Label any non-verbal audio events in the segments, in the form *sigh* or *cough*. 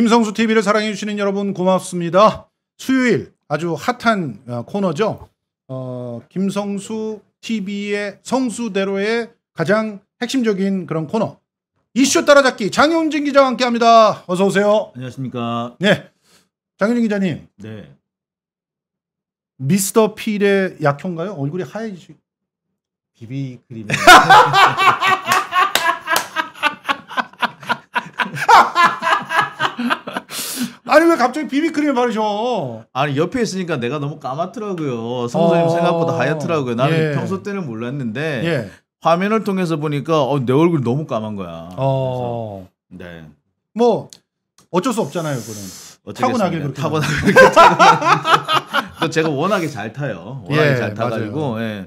김성수 TV를 사랑해 주시는 여러분 고맙습니다. 수요일 아주 핫한 어, 코너죠. 어, 김성수 TV의 성수대로의 가장 핵심적인 그런 코너 이슈 따라잡기 장영진 기자와 함께합니다. 어서 오세요. 안녕하십니까. 네, 장영진 기자님. 네. 미스터 필의 약효인가요? 얼굴이 하얘지시. 비비 그림 아니 왜 갑자기 비비크림을 바르죠? 아니 옆에 있으니까 내가 너무 까맣더라고요. 선생님 어... 생각보다 하얗더라고요. 나는 예. 평소 때는 몰랐는데 예. 화면을 통해서 보니까 어, 내 얼굴 너무 까만 거야. 어... 네. 뭐 어쩔 수 없잖아요, 그거는. 타고나길 그렇게 타고나길 그렇또 제가 워낙에 잘 타요. 워낙에 예, 잘 타가지고. 예.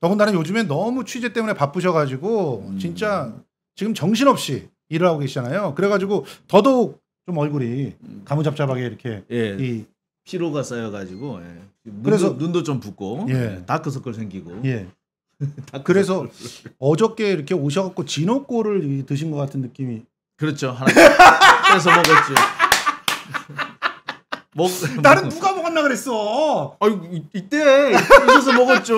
더군다나 요즘에 너무 취재 때문에 바쁘셔가지고 음... 진짜 지금 정신없이 일을 하고 계시잖아요. 그래가지고 더더욱 좀 얼굴이 음. 가무잡잡하게 이렇게 예. 이 피로가 쌓여가지고 예. 눈도, 그래서 눈도 좀 붓고 예. 예 다크서클 생기고 예. *laughs* 다크서클. 그래서 어저께 이렇게 오셔갖고 진어골을 드신 것 같은 느낌이 그렇죠 하나 뺏어 *laughs* 먹었죠 먹 나는 누가 먹었나 그랬어. *laughs* 그 아 이때 있어서 먹었죠.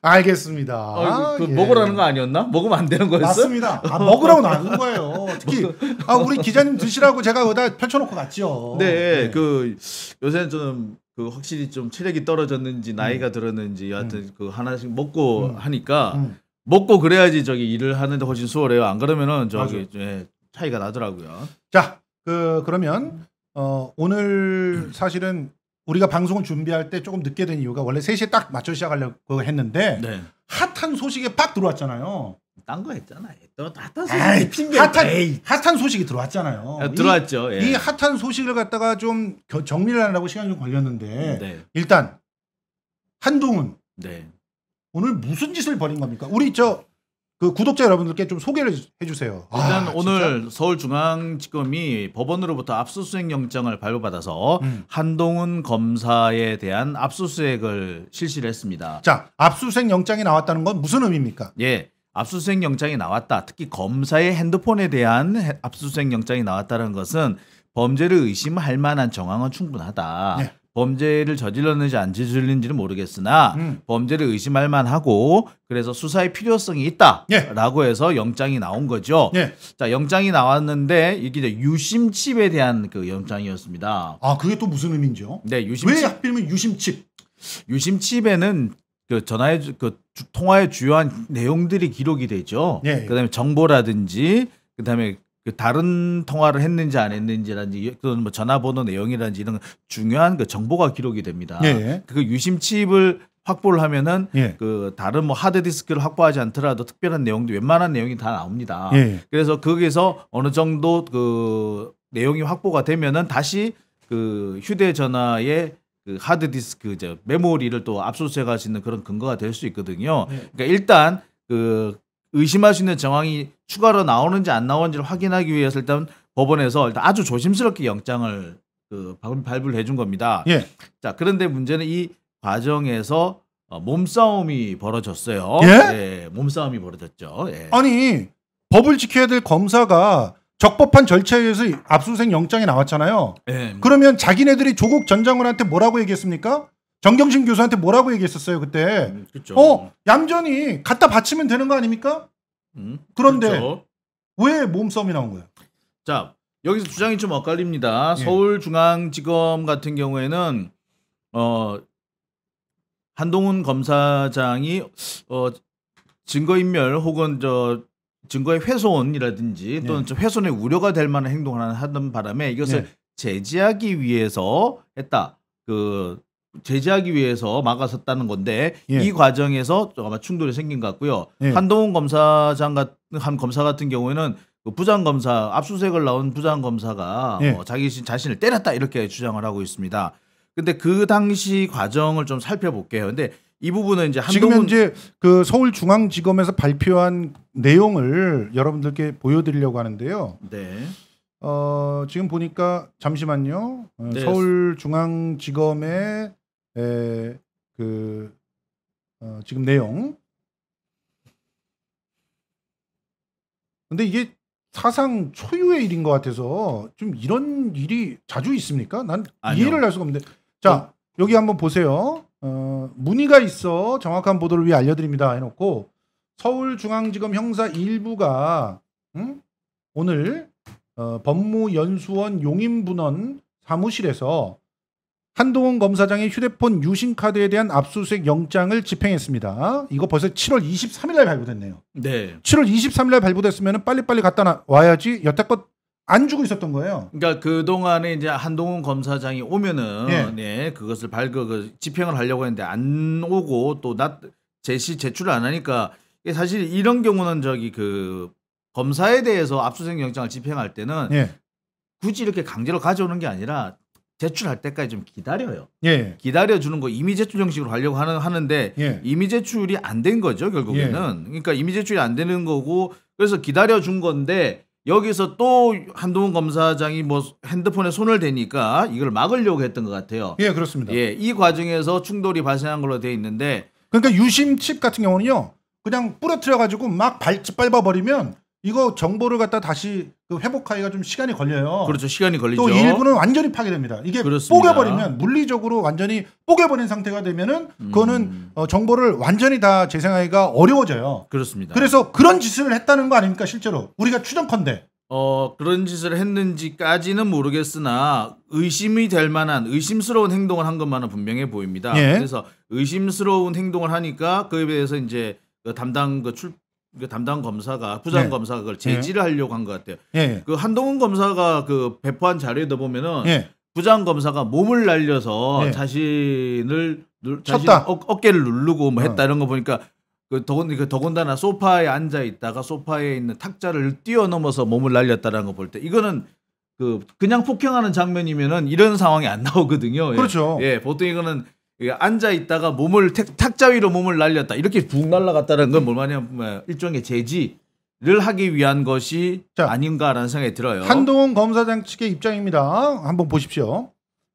알겠습니다. 아, 그 예. 먹으라는 거 아니었나? 먹으면 안 되는 거였어? 맞습니다. 아, *laughs* 먹으라고 나눈 거예요. 특히 아 우리 기자님 드시라고 제가 여기다 펼쳐놓고 갔죠. 네, 네. 그 요새는 좀그 확실히 좀 체력이 떨어졌는지 음. 나이가 음. 들었는지 여하튼 음. 그 하나씩 먹고 음. 하니까 음. 먹고 그래야지 저기 일을 하는데 훨씬 수월해요. 안 그러면은 저기 예, 차이가 나더라고요. 자, 그 그러면 어, 오늘 사실은 우리가 방송을 준비할 때 조금 늦게 된 이유가 원래 3시에 딱 맞춰 시작하려고 했는데 네. 핫한 소식에 팍 들어왔잖아요. 딴 거 했잖아. 또 핫한 소식 핫한, 에이. 핫한 소식이 들어왔잖아요. 아, 들어왔죠. 이, 예. 이, 핫한 소식을 갖다가 좀 정리를 하려고 시간이 좀 걸렸는데 네. 일단 한동훈 네. 오늘 무슨 짓을 벌인 겁니까? 우리 저그 구독자 여러분들께 좀 소개를 해주세요. 아, 일단 아, 오늘 진짜? 서울중앙지검이 법원으로부터 압수수색 영장을 발부받아서 음. 한동훈 검사에 대한 압수수색을 실시를 했습니다. 자, 압수수색 영장이 나왔다는 건 무슨 의미입니까? 예. 압수수색 영장이 나왔다. 특히 검사의 핸드폰에 대한 압수수색 영장이 나왔다는 것은 범죄를 의심할 만한 정황은 충분하다. 네. 범죄를 저질렀는지 안 저질렀는지는 모르겠으나 음. 범죄를 의심할 만하고 그래서 수사의 필요성이 있다라고 예. 해서 영장이 나온 거죠. 예. 자 영장이 나왔는데 이게 이제 유심칩에 대한 그 영장이었습니다. 아 그게 또 무슨 의미인지요? 네, 유심칩. 왜 하필이면 유심칩? 유심칩에는 그 전화의 그 통화의 주요한 내용들이 기록이 되죠. 예. 그다음에 정보라든지 그다음에 그 다른 통화를 했는지 안 했는지라든지 그런 뭐 전화번호 내용이라든지 이런 중요한 그 정보가 기록이 됩니다. 예. 그 유심 칩을 확보를 하면은 예. 그 다른 뭐 하드 디스크를 확보하지 않더라도 특별한 내용도 웬만한 내용이 다 나옵니다. 예. 그래서 거기에서 어느 정도 그 내용이 확보가 되면은 다시 그 휴대전화에 그 하드 디스크 저 메모리를 또 압수수색할 수 있는 그런 근거가 될 수 있거든요. 예. 그러니까 일단 그 의심할 수 있는 정황이 추가로 나오는지 안 나오는지를 확인하기 위해서 일단 법원에서 일단 아주 조심스럽게 영장을 그 발부를 해 준 겁니다. 예. 자 그런데 문제는 이 과정에서 어, 몸싸움이 벌어졌어요. 예? 예 몸싸움이 벌어졌죠. 예. 아니 법을 지켜야 될 검사가 적법한 절차에 의해서 압수수색 영장이 나왔잖아요. 예. 뭐. 그러면 자기네들이 조국 전 장관한테 뭐라고 얘기했습니까? 정경심 교수한테 뭐라고 얘기했었어요 그때. 음, 그렇죠. 어 얌전히 갖다 바치면 되는 거 아닙니까? 음, 그런데 그렇죠. 왜 몸싸움이 나온 거예요? 자 여기서 주장이 좀 엇갈립니다. 예. 서울중앙지검 같은 경우에는 어 한동훈 검사장이 어 증거인멸 혹은 저 증거의 훼손이라든지 예. 또는 네. 훼손의 우려가 될 만한 행동을 하는 바람에 이것을 네. 예. 제지하기 위해서 했다. 그 제재하기 위해서 막아섰다는 건데 예. 이 과정에서 아마 충돌이 생긴 것 같고요. 예. 한동훈 검사장 같은 검사 같은 경우에는 그 부장 검사 압수수색을 나온 부장 검사가 예. 어, 자기 자신을 때렸다 이렇게 주장을 하고 있습니다. 근데 그 당시 과정을 좀 살펴볼게요. 근데 이 부분은 이제 지금 현재 그 서울중앙지검에서 발표한 내용을 여러분들께 보여드리려고 하는데요. 네. 어, 지금 보니까 잠시만요. 네. 서울중앙지검의 그 어, 지금 내용. 근데 이게 사상 초유의 일인 것 같아서 좀 이런 일이 자주 있습니까? 난 아니요. 이해를 할 수가 없는데. 자 어. 여기 한번 보세요. 어, 문의가 있어 정확한 보도를 위해 알려드립니다 해놓고 서울중앙지검 형사 1부가 응? 음? 오늘 어, 법무연수원 용인분원 사무실에서 한동훈 검사장의 휴대폰 유신카드에 대한 압수수색 영장을 집행했습니다. 이거 벌써 7월 23일 날 발부됐네요. 네. 7월 23일 날 발부됐으면 빨리빨리 갖다 와야지 여태껏 안 주고 있었던 거예요. 그러니까 그 동안에 이제 한동훈 검사장이 오면은 예, 예 그것을 발그 그 집행을 하려고 했는데 안 오고 또낮 제시 제출을 안 하니까 사실 이런 경우는 저기 그 검사에 대해서 압수수색 영장을 집행할 때는 예. 굳이 이렇게 강제로 가져오는 게 아니라 제출할 때까지 좀 기다려요. 예. 기다려 주는 거 이미 제출 형식으로 하려고 하는 하는데 예. 이미 제출이 안 된 거죠 결국에는. 예. 그러니까 이미 제출이 안 되는 거고 그래서 기다려 준 건데 여기서 또 한동훈 검사장이 뭐 핸드폰에 손을 대니까 이걸 막으려고 했던 것 같아요. 예, 그렇습니다. 예, 이 과정에서 충돌이 발생한 걸로 돼 있는데. 그러니까 유심 칩 같은 경우는요, 그냥 뿌러뜨려 가지고 막 발짓 밟아 버리면 이거 정보를 갖다 다시 그 회복하기가 좀 시간이 걸려요. 그렇죠. 시간이 걸리죠. 또 일부는 완전히 파괴됩니다. 이게 그렇습니다. 뽀개버리면 물리적으로 완전히 뽀개버린 상태가 되면은 그거는 음. 어, 정보를 완전히 다 재생하기가 어려워져요. 그렇습니다. 그래서 그런 짓을 했다는 거 아닙니까 실제로 우리가 추정컨대. 어 그런 짓을 했는지까지는 모르겠으나 의심이 될 만한 의심스러운 행동을 한 것만은 분명해 보입니다. 예. 그래서 의심스러운 행동을 하니까 그에 대해서 이제 그 담당 그 출, 그 담당 검사가 부장 네. 검사가 그걸 제지를 네. 하려고 한 것 같아요. 예. 그 한동훈 검사가 그 배포한 자료에도 보면은 예. 부장 검사가 몸을 날려서 예. 자신을 자신 어, 어깨를 누르고 뭐 했다 어. 이런 거 보니까 그 더군 그 더군다나 소파에 앉아 있다가 소파에 있는 탁자를 뛰어넘어서 몸을 날렸다라는 거 볼 때 이거는 그 그냥 폭행하는 장면이면은 이런 상황이 안 나오거든요. 그렇죠. 예, 보통 이거는 앉아 있다가 몸을 택, 탁자 위로 몸을 날렸다 이렇게 붕 날라갔다는 건뭘 뭐냐면 일종의 제지를 하기 위한 것이 자, 아닌가라는 생각이 들어요. 한동훈 검사장 측의 입장입니다. 한번 보십시오.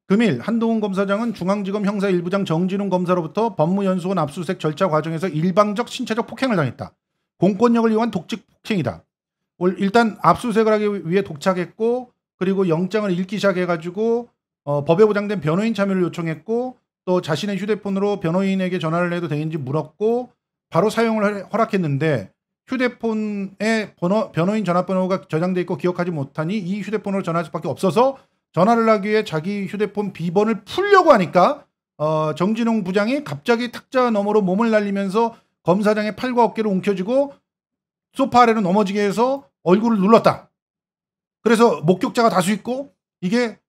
금일 한동훈 검사장은 중앙지검 형사 1부장 정진웅 검사로부터 법무연수원 압수수색 절차 과정에서 일방적 신체적 폭행을 당했다. 공권력을 이용한 독직 폭행이다. 일단 압수수색을 하기 위해 독착했고 그리고 영장을 읽기 시작해가지고 어, 법에 보장된 변호인 참여를 요청했고 또 자신의 휴대폰으로 변호인에게 전화를 해도 되는지 물었고 바로 사용을 허락했는데 휴대폰에 번호, 변호인 전화번호가 저장돼 있고 기억하지 못하니 이 휴대폰으로 전화할 수밖에 없어서 전화를 하기 위해 자기 휴대폰 비번을 풀려고 하니까 어, 정진웅 부장이 갑자기 탁자 너머로 몸을 날리면서 검사장의 팔과 어깨를 움켜쥐고 소파 아래로 넘어지게 해서 얼굴을 눌렀다. 그래서 목격자가 다수 있고 이게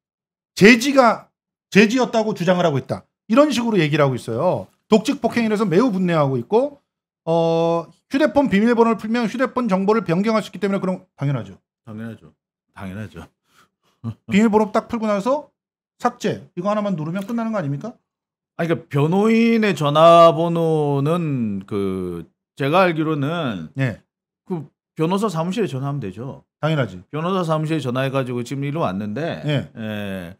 제지가 제지였다고 주장을 하고 있다. 이런 식으로 얘기를 하고 있어요. 독직 폭행이라서 매우 분노하고 있고 어, 휴대폰 비밀번호를 풀면 휴대폰 정보를 변경할 수 있기 때문에 그런 당연하죠. 당연하죠. 당연하죠. *laughs* 비밀번호 딱 풀고 나서 삭제 이거 하나만 누르면 끝나는 거 아닙니까? 아니 그니까 변호인의 전화번호는 그 제가 알기로는 네. 그 변호사 사무실에 전화하면 되죠. 당연하지. 변호사 사무실에 전화해가지고 지금 일로 왔는데 네. 예. 에, 예.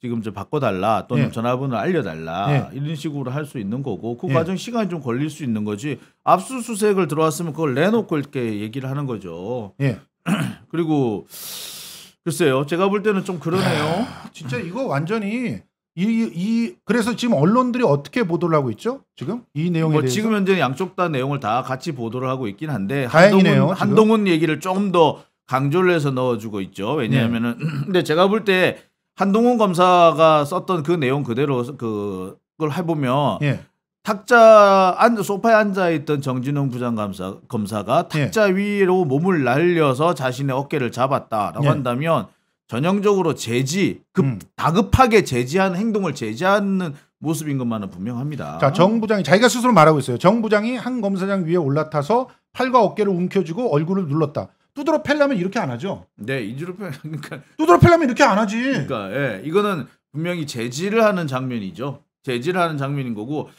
지금 좀 바꿔달라 또는 네. 예. 전화번호 를 알려달라 네. 이런 식으로 할 수 있는 거고 그 네. 과정 시간이 좀 걸릴 수 있는 거지 압수수색을 들어왔으면 그걸 내놓고 이렇게 얘기를 하는 거죠. 예. *clears throat* 그리고 글쎄요, 제가 볼 때는 좀 그러네요. 아, 진짜 이거 완전히 이, 이 그래서 지금 언론들이 어떻게 보도를 하고 있죠? 지금 이 내용에 뭐 대해서 지금 현재 양쪽 다 내용을 다 같이 보도를 하고 있긴 한데 다행이네요, 한동훈, 한동훈 얘기를 좀 더 강조를 해서 넣어주고 있죠. 왜냐하면은 네. *clears throat* 근데 제가 볼때 한동훈 검사가 썼던 그 내용 그대로 그 그걸 해보면 예. 탁자 안 소파에 앉아 있던 정진웅 부장검사 검사가 예. 탁자 예. 위로 몸을 날려서 자신의 어깨를 잡았다라고 예. 한다면 전형적으로 제지 급 음. 다급하게 제지한 행동을 제지하는 모습인 것만은 분명합니다. 자, 정 부장이 자기가 스스로 말하고 있어요. 정 부장이 한 검사장 위에 올라타서 팔과 어깨를 움켜쥐고 얼굴을 눌렀다. 두드러 패려면 이렇게 안 하죠. 네, 이주로 패 *laughs* 그러니까 두드러 패려면 이렇게 안 하지. 그러니까 예, 이거는 분명히 제지를 하는 장면이죠. 제지를 하는 장면인 거고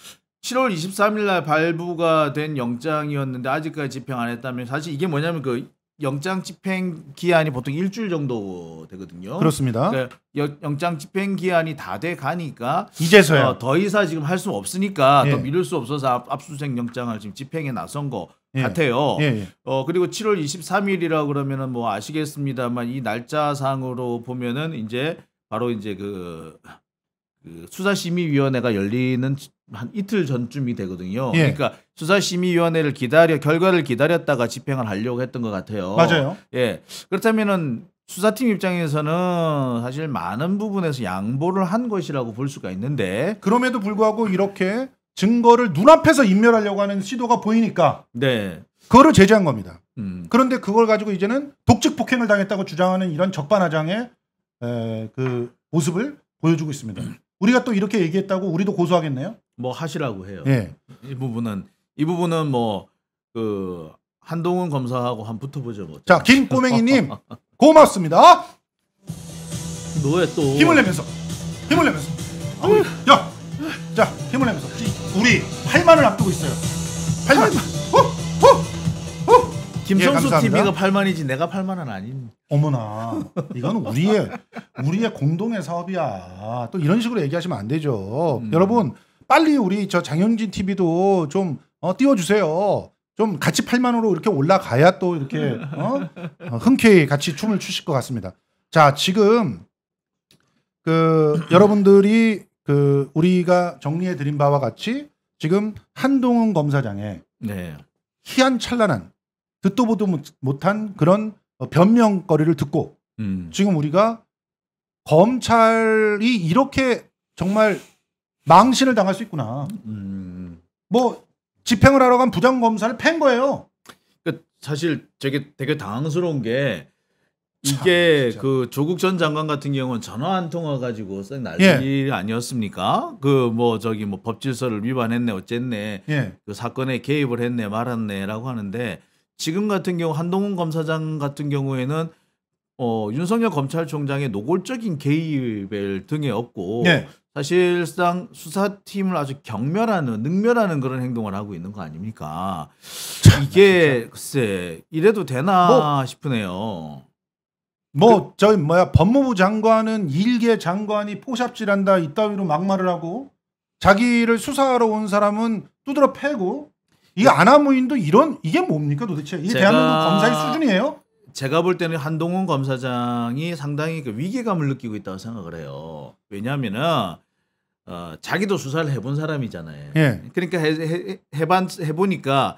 7월 23일 날 발부가 된 영장이었는데 아직까지 집행 안 했다면 사실 이게 뭐냐면 그 영장 집행 기한이 보통 일주일 정도 되거든요. 그렇습니다. 그러니까 영장 집행 기한이 다 돼 가니까 이제서야 어, 더 이상 지금 할 수 없으니까 예. 더 미룰 수 없어서 압, 수수색 영장을 지금 집행에 나선 거 예. 같아요. 예. 예. 어 그리고 7월 23일이라 그러면은 뭐 아시겠습니다만 이 날짜상으로 보면은 이제 바로 이제 그그 수사심의위원회가 열리는 한 이틀 전쯤이 되거든요. 예. 그러니까 수사심의위원회를 기다려 결과를 기다렸다가 집행을 하려고 했던 것 같아요. 맞아요. 예. 그렇다면은 수사팀 입장에서는 사실 많은 부분에서 양보를 한 것이라고 볼 수가 있는데 그럼에도 불구하고 이렇게 증거를 눈앞에서 인멸하려고 하는 시도가 보이니까 네. 그거를 제재한 겁니다. 음. 그런데 그걸 가지고 이제는 독직 폭행을 당했다고 주장하는 이런 적반하장의 에, 그 모습을 보여주고 있습니다. 음. *clears throat* 우리가 또 이렇게 얘기했다고 우리도 고소하겠네요? 뭐 하시라고 해요. 예. 이 부분은 이 부분은 뭐 그 한동훈 검사하고 한 붙어보죠. 뭐. 자, 김꼬맹이님 고맙습니다. 너의 또 힘을 내면서 힘을 내면서 야, 자 힘을 내면서 우리 8만을 앞두고 있어요. 8만. 8만. 어? 김성수 예, TV가 팔만이지 내가 팔만은 아닌. 어머나 이건 우리의 우리의 공동의 사업이야. 또 이런 식으로 얘기하시면 안 되죠. 음. 여러분 빨리 우리 저 장영진 TV도 좀 어, 띄워주세요. 좀 같이 팔만으로 이렇게 올라가야 또 이렇게 어? 어? 흔쾌히 같이 춤을 추실 것 같습니다. 자 지금 그 여러분들이 그 우리가 정리해 드린 바와 같이 지금 한동훈 검사장의 네. 희한찬란한 듣도 보도 못한 그런 변명거리를 듣고 음. 지금 우리가 검찰이 이렇게 정말 망신을 당할 수 있구나. 음. 뭐 집행을 하러 간 부장 검사를 팬 거예요. 그러니까 사실 되게 되게 당황스러운 게 이게 참, 그 조국 전 장관 같은 경우는 전화 한 통화 가지고 쌩 난리 예. 아니었습니까? 그 뭐 저기 뭐 법질서를 위반했네 어쨌네 예. 그 사건에 개입을 했네 말았네라고 하는데 지금 같은 경우 한동훈 검사장 같은 경우에는 어, 윤석열 검찰총장의 노골적인 개입을 등에 없고 네. 사실상 수사팀을 아주 경멸하는 능멸하는 그런 행동을 하고 있는 거 아닙니까? 참, 이게 진짜. 글쎄 이래도 되나 뭐, 싶으네요. 뭐 저희 뭐야 법무부 장관은 일개 장관이 포샵질한다 이따위로 막말을 하고 자기를 수사하러 온 사람은 두드러 패고 이 네. 아나무인도 이런 이게 뭡니까 도대체? 이게 대한민국 검사의 수준이에요? 제가 볼 때는 한동훈 검사장이 상당히 그 위기감을 느끼고 있다고 생각을 해요. 왜냐하면 어, 자기도 수사를 해본 사람이잖아요. 예. 그러니까 해, 해, 해반, 해보니까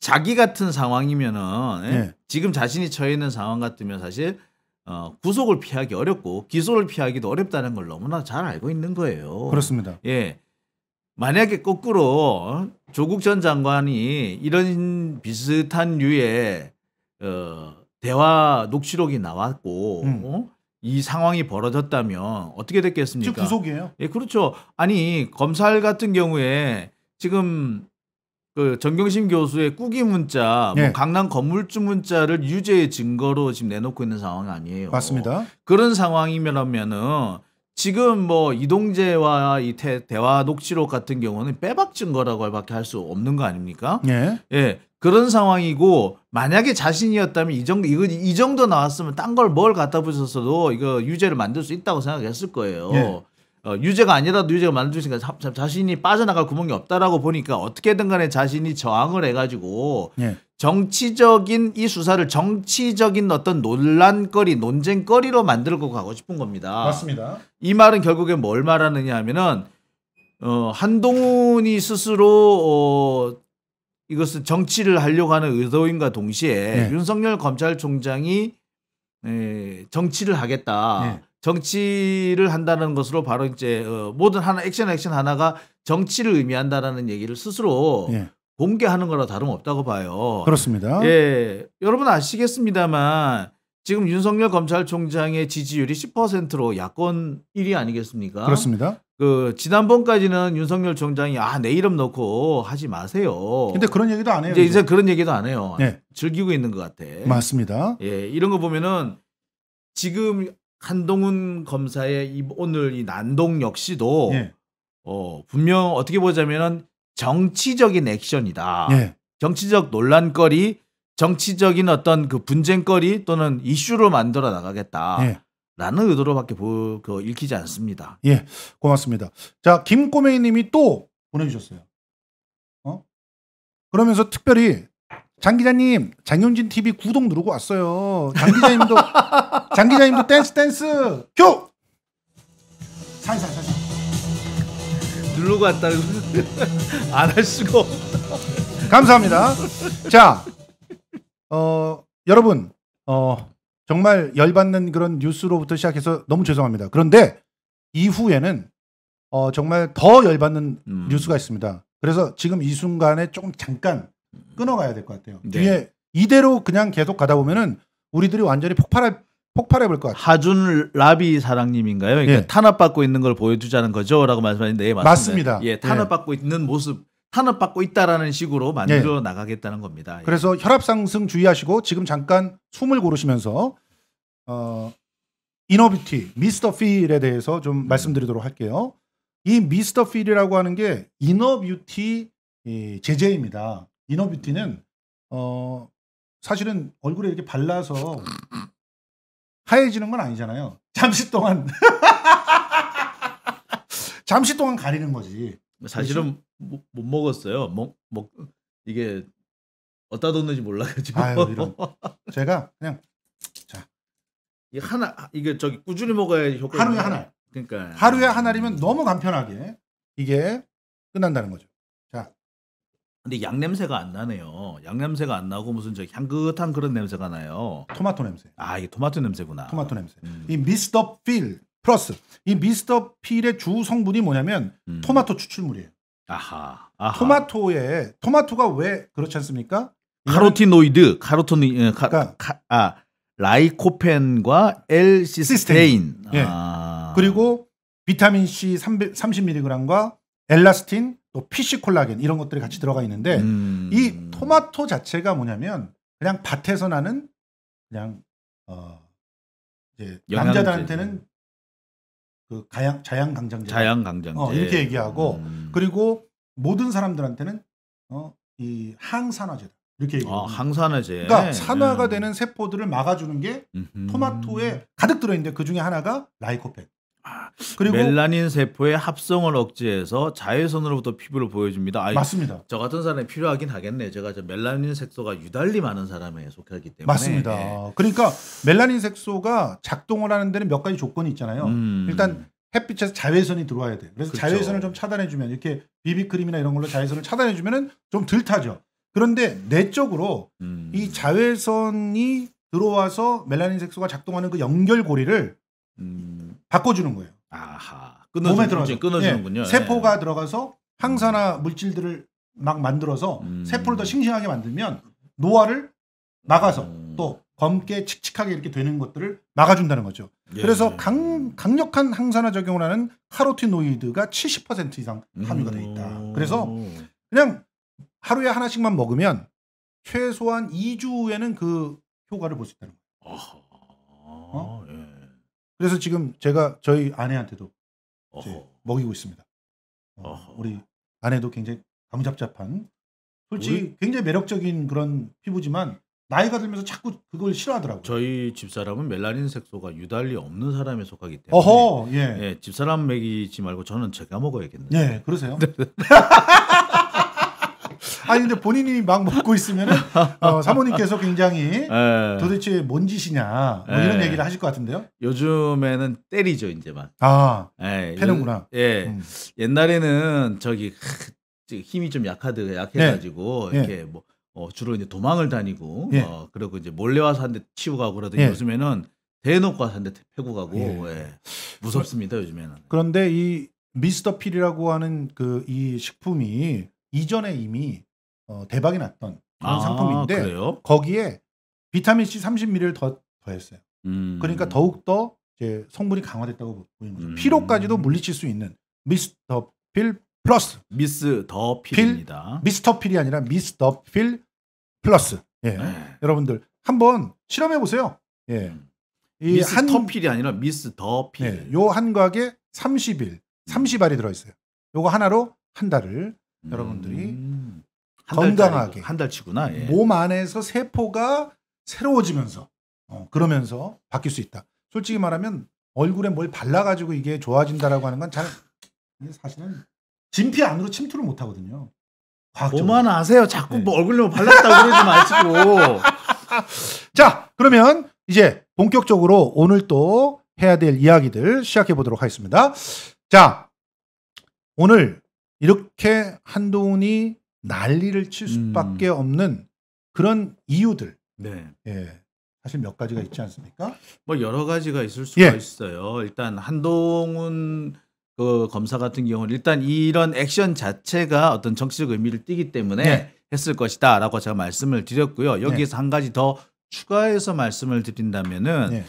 자기 같은 상황이면은 예? 예. 지금 자신이 처해 있는 상황 같으면 사실 어, 구속을 피하기 어렵고 기소를 피하기도 어렵다는 걸 너무나 잘 알고 있는 거예요. 그렇습니다. 예. 만약에 거꾸로 어? 조국 전 장관이 이런 비슷한 류의 어, 대화 녹취록이 나왔고 음. 어? 이 상황이 벌어졌다면 어떻게 됐겠습니까? 지금 구속이에요. 예, 그렇죠. 아니 검찰 같은 경우에 지금 그 정경심 교수의 꾸기 문자, 뭐 네. 뭐 강남 건물주 문자를 유죄의 증거로 지금 내놓고 있는 상황 아니에요. 맞습니다. 그런 상황이면은 면하 지금 뭐 이동재와 이 대, 대화 녹취록 같은 경우는 빼박 증거라고밖에 할 수 없는 거 아닙니까? 예. 예. 그런 상황이고 만약에 자신이었다면 이 정도 이거 이 정도 나왔으면 딴 걸 뭘 갖다 붙였어도 이거 유죄를 만들 수 있다고 생각했을 거예요. 예. 어, 유죄가 아니라도 유죄가 만들어지니까 자, 자신이 빠져나갈 구멍이 없다라고 보니까 어떻게든 간에 자신이 저항을 해가지고 예. 정치적인 이 수사를 정치적인 어떤 논란거리, 논쟁거리로 만들고 가고 싶은 겁니다. 맞습니다. 이 말은 결국에 뭘 말하느냐 하면은 어, 한동훈이 스스로 어, 이것을 정치를 하려고 하는 의도인과 동시에 네. 윤석열 검찰총장이 에, 정치를 하겠다. 네. 정치를 한다는 것으로 바로 이제 어, 모든 하나 액션 액션 하나가 정치를 의미한다라는 얘기를 스스로 예. 공개하는 거나 다름없다고 봐요. 그렇습니다. 예, 여러분 아시겠습니다만 지금 윤석열 검찰총장의 지지율이 10%로 야권 1위 아니겠습니까? 그렇습니다. 그 지난번까지는 윤석열 총장이 아 내 이름 넣고 하지 마세요. 근데 그런 얘기도 안 해요. 이제, 이제, 이제 그런 얘기도 안 해요. 네. 즐기고 있는 것 같아. 맞습니다. 예, 이런 거 보면은 지금 한동훈 검사의 이, 오늘 이 난동 역시도 예. 어, 분명 어떻게 보자면은 정치적인 액션이다. 예. 정치적 논란거리, 정치적인 어떤 그 분쟁거리 또는 이슈로 만들어 나가겠다. 예. 라는 의도로밖에 보, 그 읽히지 않습니다. 예, 고맙습니다. 자, 김꼬메이 님이 또 보내주셨어요. 어? 그러면서 특별히 장 기자님 장윤진 TV 구독 누르고 왔어요. 장 기자님도 *laughs* 장 기자님도 댄스 댄스 큐. 살살 살살. 누르고 왔다는 *laughs* 안할 수가 없다. 감사합니다. 자, 어 여러분, 어 정말 열받는 그런 뉴스로부터 시작해서 너무 죄송합니다. 그런데 이후에는 어 정말 더 열받는 음. 뉴스가 있습니다. 그래서 지금 이 순간에 조금 잠깐 끊어가야 될 것 같아요. 네. 뒤에 이대로 그냥 계속 가다 보면은 우리들이 완전히 폭발해 폭발해 볼 것 같아요. 하준 라비 사랑님인가요 그러니까 예. 탄압받고 있는 걸 보여주자는 거죠라고 말씀하는데 네, 맞습니다. 맞습니다. 예, 탄압받고 예. 있는 모습, 탄압받고 있다라는 식으로 만들어 예. 나가겠다는 겁니다. 예. 그래서 혈압 상승 주의하시고 지금 잠깐 숨을 고르시면서 어, 이너뷰티 미스터 필에 대해서 좀 음. 말씀드리도록 할게요. 이 미스터 필이라고 하는 게 이너뷰티 제재입니다. 이너뷰티는 어 사실은 얼굴에 이렇게 발라서 하얘지는 건 아니잖아요. 잠시 동안 *laughs* 잠시 동안 가리는 거지. 사실은 그렇죠? 못, 못 먹었어요. 먹, 먹 이게 어디다 뒀는지 몰라가지고. 아 제가 그냥 자. 이게 하나 이게 저기 꾸준히 먹어야 효과. 하루에 하나. 그러니까 하루에 하나이면 너무 간편하게 이게 끝난다는 거죠. 근데 양 냄새가 안 나네요. 양 냄새가 안 나고 무슨 저 향긋한 그런 냄새가 나요. 토마토 냄새. 아 이게 토마토 냄새구나. 토마토 냄새. 음. 이 미스터 필 플러스 이 미스터 필의 주 성분이 뭐냐면 음. 토마토 추출물이에요. 아하. 아하. 토마토에 토마토가 왜 그렇지 않습니까? 카로티노이드, 카로토니, 예, 카, 그러니까, 카, 아 라이코펜과 엘 시스테인. 시스테인. 아. 그리고 비타민 C 30mg과 엘라스틴, 또 피시 콜라겐 이런 것들이 같이 들어가 있는데 음. 이 토마토 자체가 뭐냐면 그냥 밭에서 나는 그냥 어 이제 남자들한테는 그 가양 자양 강장제 자양 강장제 어, 이렇게 얘기하고 음. 그리고 모든 사람들한테는 어이 항산화제다 이렇게 얘기해요. 아, 항산화제. 그러니까 산화가 음. 되는 세포들을 막아주는 게 토마토에 가득 들어있는데 그 중에 하나가 라이코펜. 그리고 멜라닌 세포의 합성을 억제해서 자외선으로부터 피부를 보여줍니다. 아이, 맞습니다. 저 같은 사람이 필요하긴 하겠네. 제가 저 멜라닌 색소가 유달리 많은 사람에 속하기 때문에 맞습니다. 네. 그러니까 멜라닌 색소가 작동을 하는 데는 몇 가지 조건이 있잖아요. 음. 일단 햇빛에서 자외선이 들어와야 돼. 그래서 그렇죠. 자외선을 좀 차단해주면 이렇게 비비 크림이나 이런 걸로 자외선을 차단해주면좀 덜 타죠. 그런데 내적으로 음. 이 자외선이 들어와서 멜라닌 색소가 작동하는 그 연결고리를 음. 바꿔주는 거예요. 아하. 끊어주, 몸에 들어가 끊어주는군요. 예, 세포가 예. 들어가서 항산화 물질들을 막 만들어서 음. 세포를 더 싱싱하게 만들면 노화를 막아서 음. 또 검게 칙칙하게 이렇게 되는 것들을 막아준다는 거죠. 예. 그래서 강, 강력한 항산화 작용을 하는 카로티노이드가 70% 이상 함유가 돼 있다. 음. 그래서 그냥 하루에 하나씩만 먹으면 최소한 2주 후에는 그 효과를 볼 수 있다는 거예요. 어? 예. 그래서 지금 제가 저희 아내한테도 먹이고 있습니다. 어 우리 아내도 굉장히 감잡잡한 솔직히 우리... 굉장히 매력적인 그런 피부지만 나이가 들면서 자꾸 그걸 싫어하더라고요. 저희 집사람은 멜라닌 색소가 유달리 없는 사람에 속하기 때문에 어허, 예. 예 집사람 먹이지 말고 저는 제가 먹어야겠네요. 예, 그러세요. *laughs* *laughs* 아니 근데 본인이 막 먹고 있으면 어, 사모님께서 굉장히 에. 예. 도대체 뭔 짓이냐 뭐 이런 예. 얘기를 하실 것 같은데요. 요즘에는 때리죠 이제 막. 아, 예, 패는구나. 예, 음. 옛날에는 저기 힘이 좀 약하드 약해가지고 네. 네. 이렇게 네. 뭐 어, 주로 이제 도망을 다니고 네. 어, 그리고 이제 몰래 와서 한 대 치고 가고 그러더니 요즘에는 대놓고 와서 한 대 패고 가고 예. 무섭습니다 요즘에는. 그런데 이 미스터 필이라고 하는 그 이 식품이 이전에 이미 어, 대박이 났던 그런 아, 상품인데 그래요? 거기에 비타민 C 30ml를 더 더했어요. 음. 그러니까 더욱 더 이제 성분이 강화됐다고 보는 거죠. 음. 피로까지도 물리칠 수 있는 미스터 필 플러스 미스 더 필입니다. 미스터 필이 아니라 미스터 필 플러스. 예. 네. 여러분들 한번 실험해 보세요. 예. 음. 이 미스 한, 필이 아니라 미스 더 필. 예. 요 한곽에 30일, 30알이 들어 있어요. 요거 하나로 한 달을 음. 여러분들이 건강하게 한 달치구나. 예. 몸 안에서 세포가 새로워지면서 어, 그러면서 바뀔 수 있다. 솔직히 말하면 얼굴에 뭘 발라가지고 이게 좋아진다라고 하는 건 잘 사실은 진피 안으로 침투를 못 하거든요. 과만 아세요. 자꾸 네. 뭐 얼굴로 뭐 발랐다 고 그러지 마시고. *laughs* 자, 그러면 이제 본격적으로 오늘 또 해야 될 이야기들 시작해 보도록 하겠습니다. 자, 오늘 이렇게 한동훈이 난리를 칠 음. 수밖에 음. 없는 그런 이유들. 네. 예. 사실 몇 가지가 있지 않습니까? 뭐 여러 가지가 있을 수가 예. 있어요. 일단 한동훈 그 검사 같은 경우는 일단 이런 액션 자체가 어떤 정치적 의미를 띠기 때문에 네. 했을 것이다라고 제가 말씀을 드렸고요. 네. 여기에서 네. 한 가지 더 추가해서 말씀을 드린다면은 네.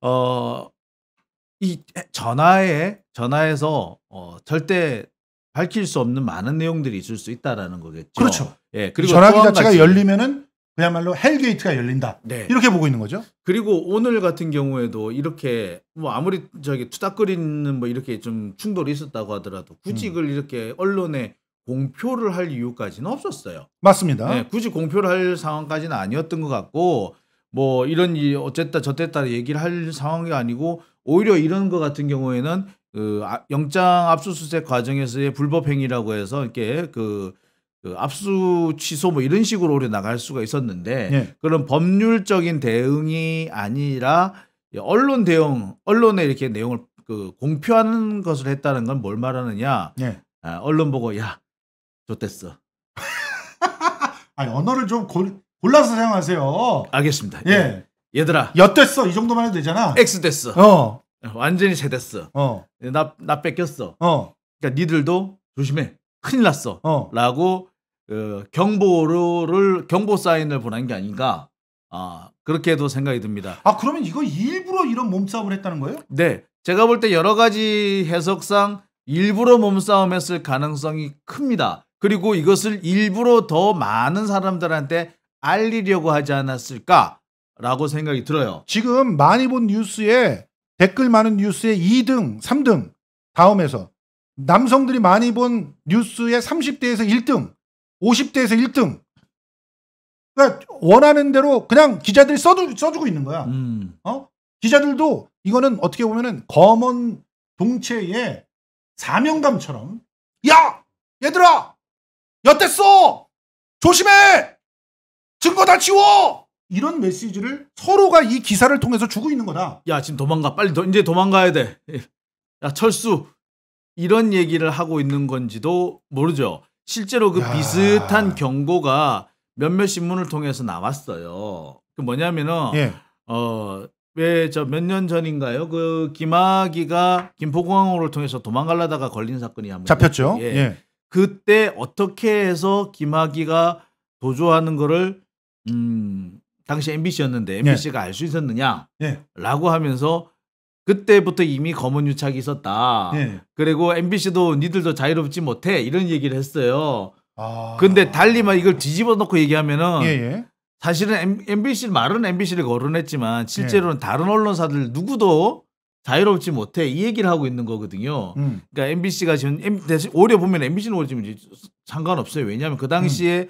어이 전화에 전화에서 어 절대 밝힐 수 없는 많은 내용들이 있을 수 있다라는 거겠죠. 그렇죠. 예, 그리고 전화기 자체가 가지. 열리면은 그야말로 헬게이트가 열린다. 네. 이렇게 보고 있는 거죠. 그리고 오늘 같은 경우에도 이렇게 뭐 아무리 저기 투닥거리는 뭐 이렇게 좀 충돌이 있었다고 하더라도 굳이 음. 이걸 이렇게 언론에 공표를 할 이유까지는 없었어요. 맞습니다. 네, 굳이 공표를 할 상황까지는 아니었던 것 같고 뭐 이런 어쨌다 저쨌다 얘기를 할 상황이 아니고 오히려 이런 것 같은 경우에는 그 아, 영장 압수수색 과정에서의 불법 행위라고 해서 이렇게 그, 그 압수 취소 뭐 이런 식으로 오려 나갈 수가 있었는데 네. 그런 법률적인 대응이 아니라 언론 대응 언론에 이렇게 내용을 그 공표하는 것을 했다는 건 뭘 말하느냐? 네. 아, 언론 보고 야 좋댔어. *laughs* 아니 언어를 좀 골, 골라서 사용하세요. 알겠습니다. 예. 예. 얘들아. 엿됐어. 이 정도만 해도 되잖아. 엑스 됐어. 어. 완전히 새됐어 어. 나, 나 뺏겼어. 어. 그러니까 니들도 조심해. 큰일 났어. 어. 라고 어, 경보를 경보 사인을 보낸 게 아닌가. 아 그렇게도 생각이 듭니다. 아 그러면 이거 일부러 이런 몸싸움을 했다는 거예요? 네, 제가 볼 때 여러 가지 해석상 일부러 몸싸움했을 가능성이 큽니다. 그리고 이것을 일부러 더 많은 사람들한테 알리려고 하지 않았을까라고 생각이 들어요. 지금 많이 본 뉴스에 댓글 많은 뉴스의 2등, 3등 다음에서 남성들이 많이 본 뉴스의 30대에서 1등, 50대에서 1등. 그러니까 원하는 대로 그냥 기자들이 써주, 써주고 있는 거야. 음. 어? 기자들도 이거는 어떻게 보면은 검은 동체의 사명감처럼 야 얘들아 여태 써 조심해 증거 다 치워 이런 메시지를 서로가 이 기사를 통해서 주고 있는 거다. 야 지금 도망가 빨리 도, 이제 도망가야 돼. 야 철수 이런 얘기를 하고 있는 건지도 모르죠. 실제로 그 야. 비슷한 경고가 몇몇 신문을 통해서 나왔어요. 그 뭐냐면은 예. 어왜 저 몇 년 전인가요? 그 김학이가 김포공항으로 통해서 도망가려다가 걸린 사건이 한번 잡혔죠. 예. 예. 그때 어떻게 해서 김학이가 도주하는 거를 음 당시 MBC였는데 MBC가 예. 알수 있었느냐라고 예. 하면서 그때부터 이미 검은 유착이 있었다. 예. 그리고 MBC도 니들도 자유롭지 못해 이런 얘기를 했어요. 아... 근데 달리만 이걸 뒤집어 놓고 얘기하면은 예예. 사실은 MBC 말은 MBC를 거론했지만 실제로는 예. 다른 언론사들 누구도 자유롭지 못해 이 얘기를 하고 있는 거거든요. 음. 그러니까 MBC가 지금 대신 오히려 보면 MBC는 오히려 지금 상관없어요. 왜냐하면 그 당시에 음.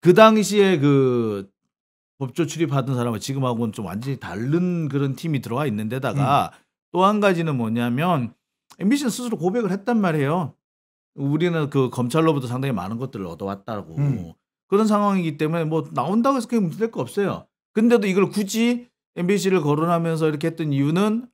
그 당시에 그 법조 출입하던 사람은 지금하고는 좀 완전히 다른 그런 팀이 들어와 있는데다가 음. 또한 가지는 뭐냐면 엠비 c 는 스스로 고백을 했단 말이에요. 우리는 그 검찰로부터 상당히 많은 것들을 얻어왔다고 음. 그런 상황이기 때문에 뭐 나온다고 해서 그게 문제될 거 없어요. 근데도 이걸 굳이 MBC를 거론하면서 이렇게 했던 이유는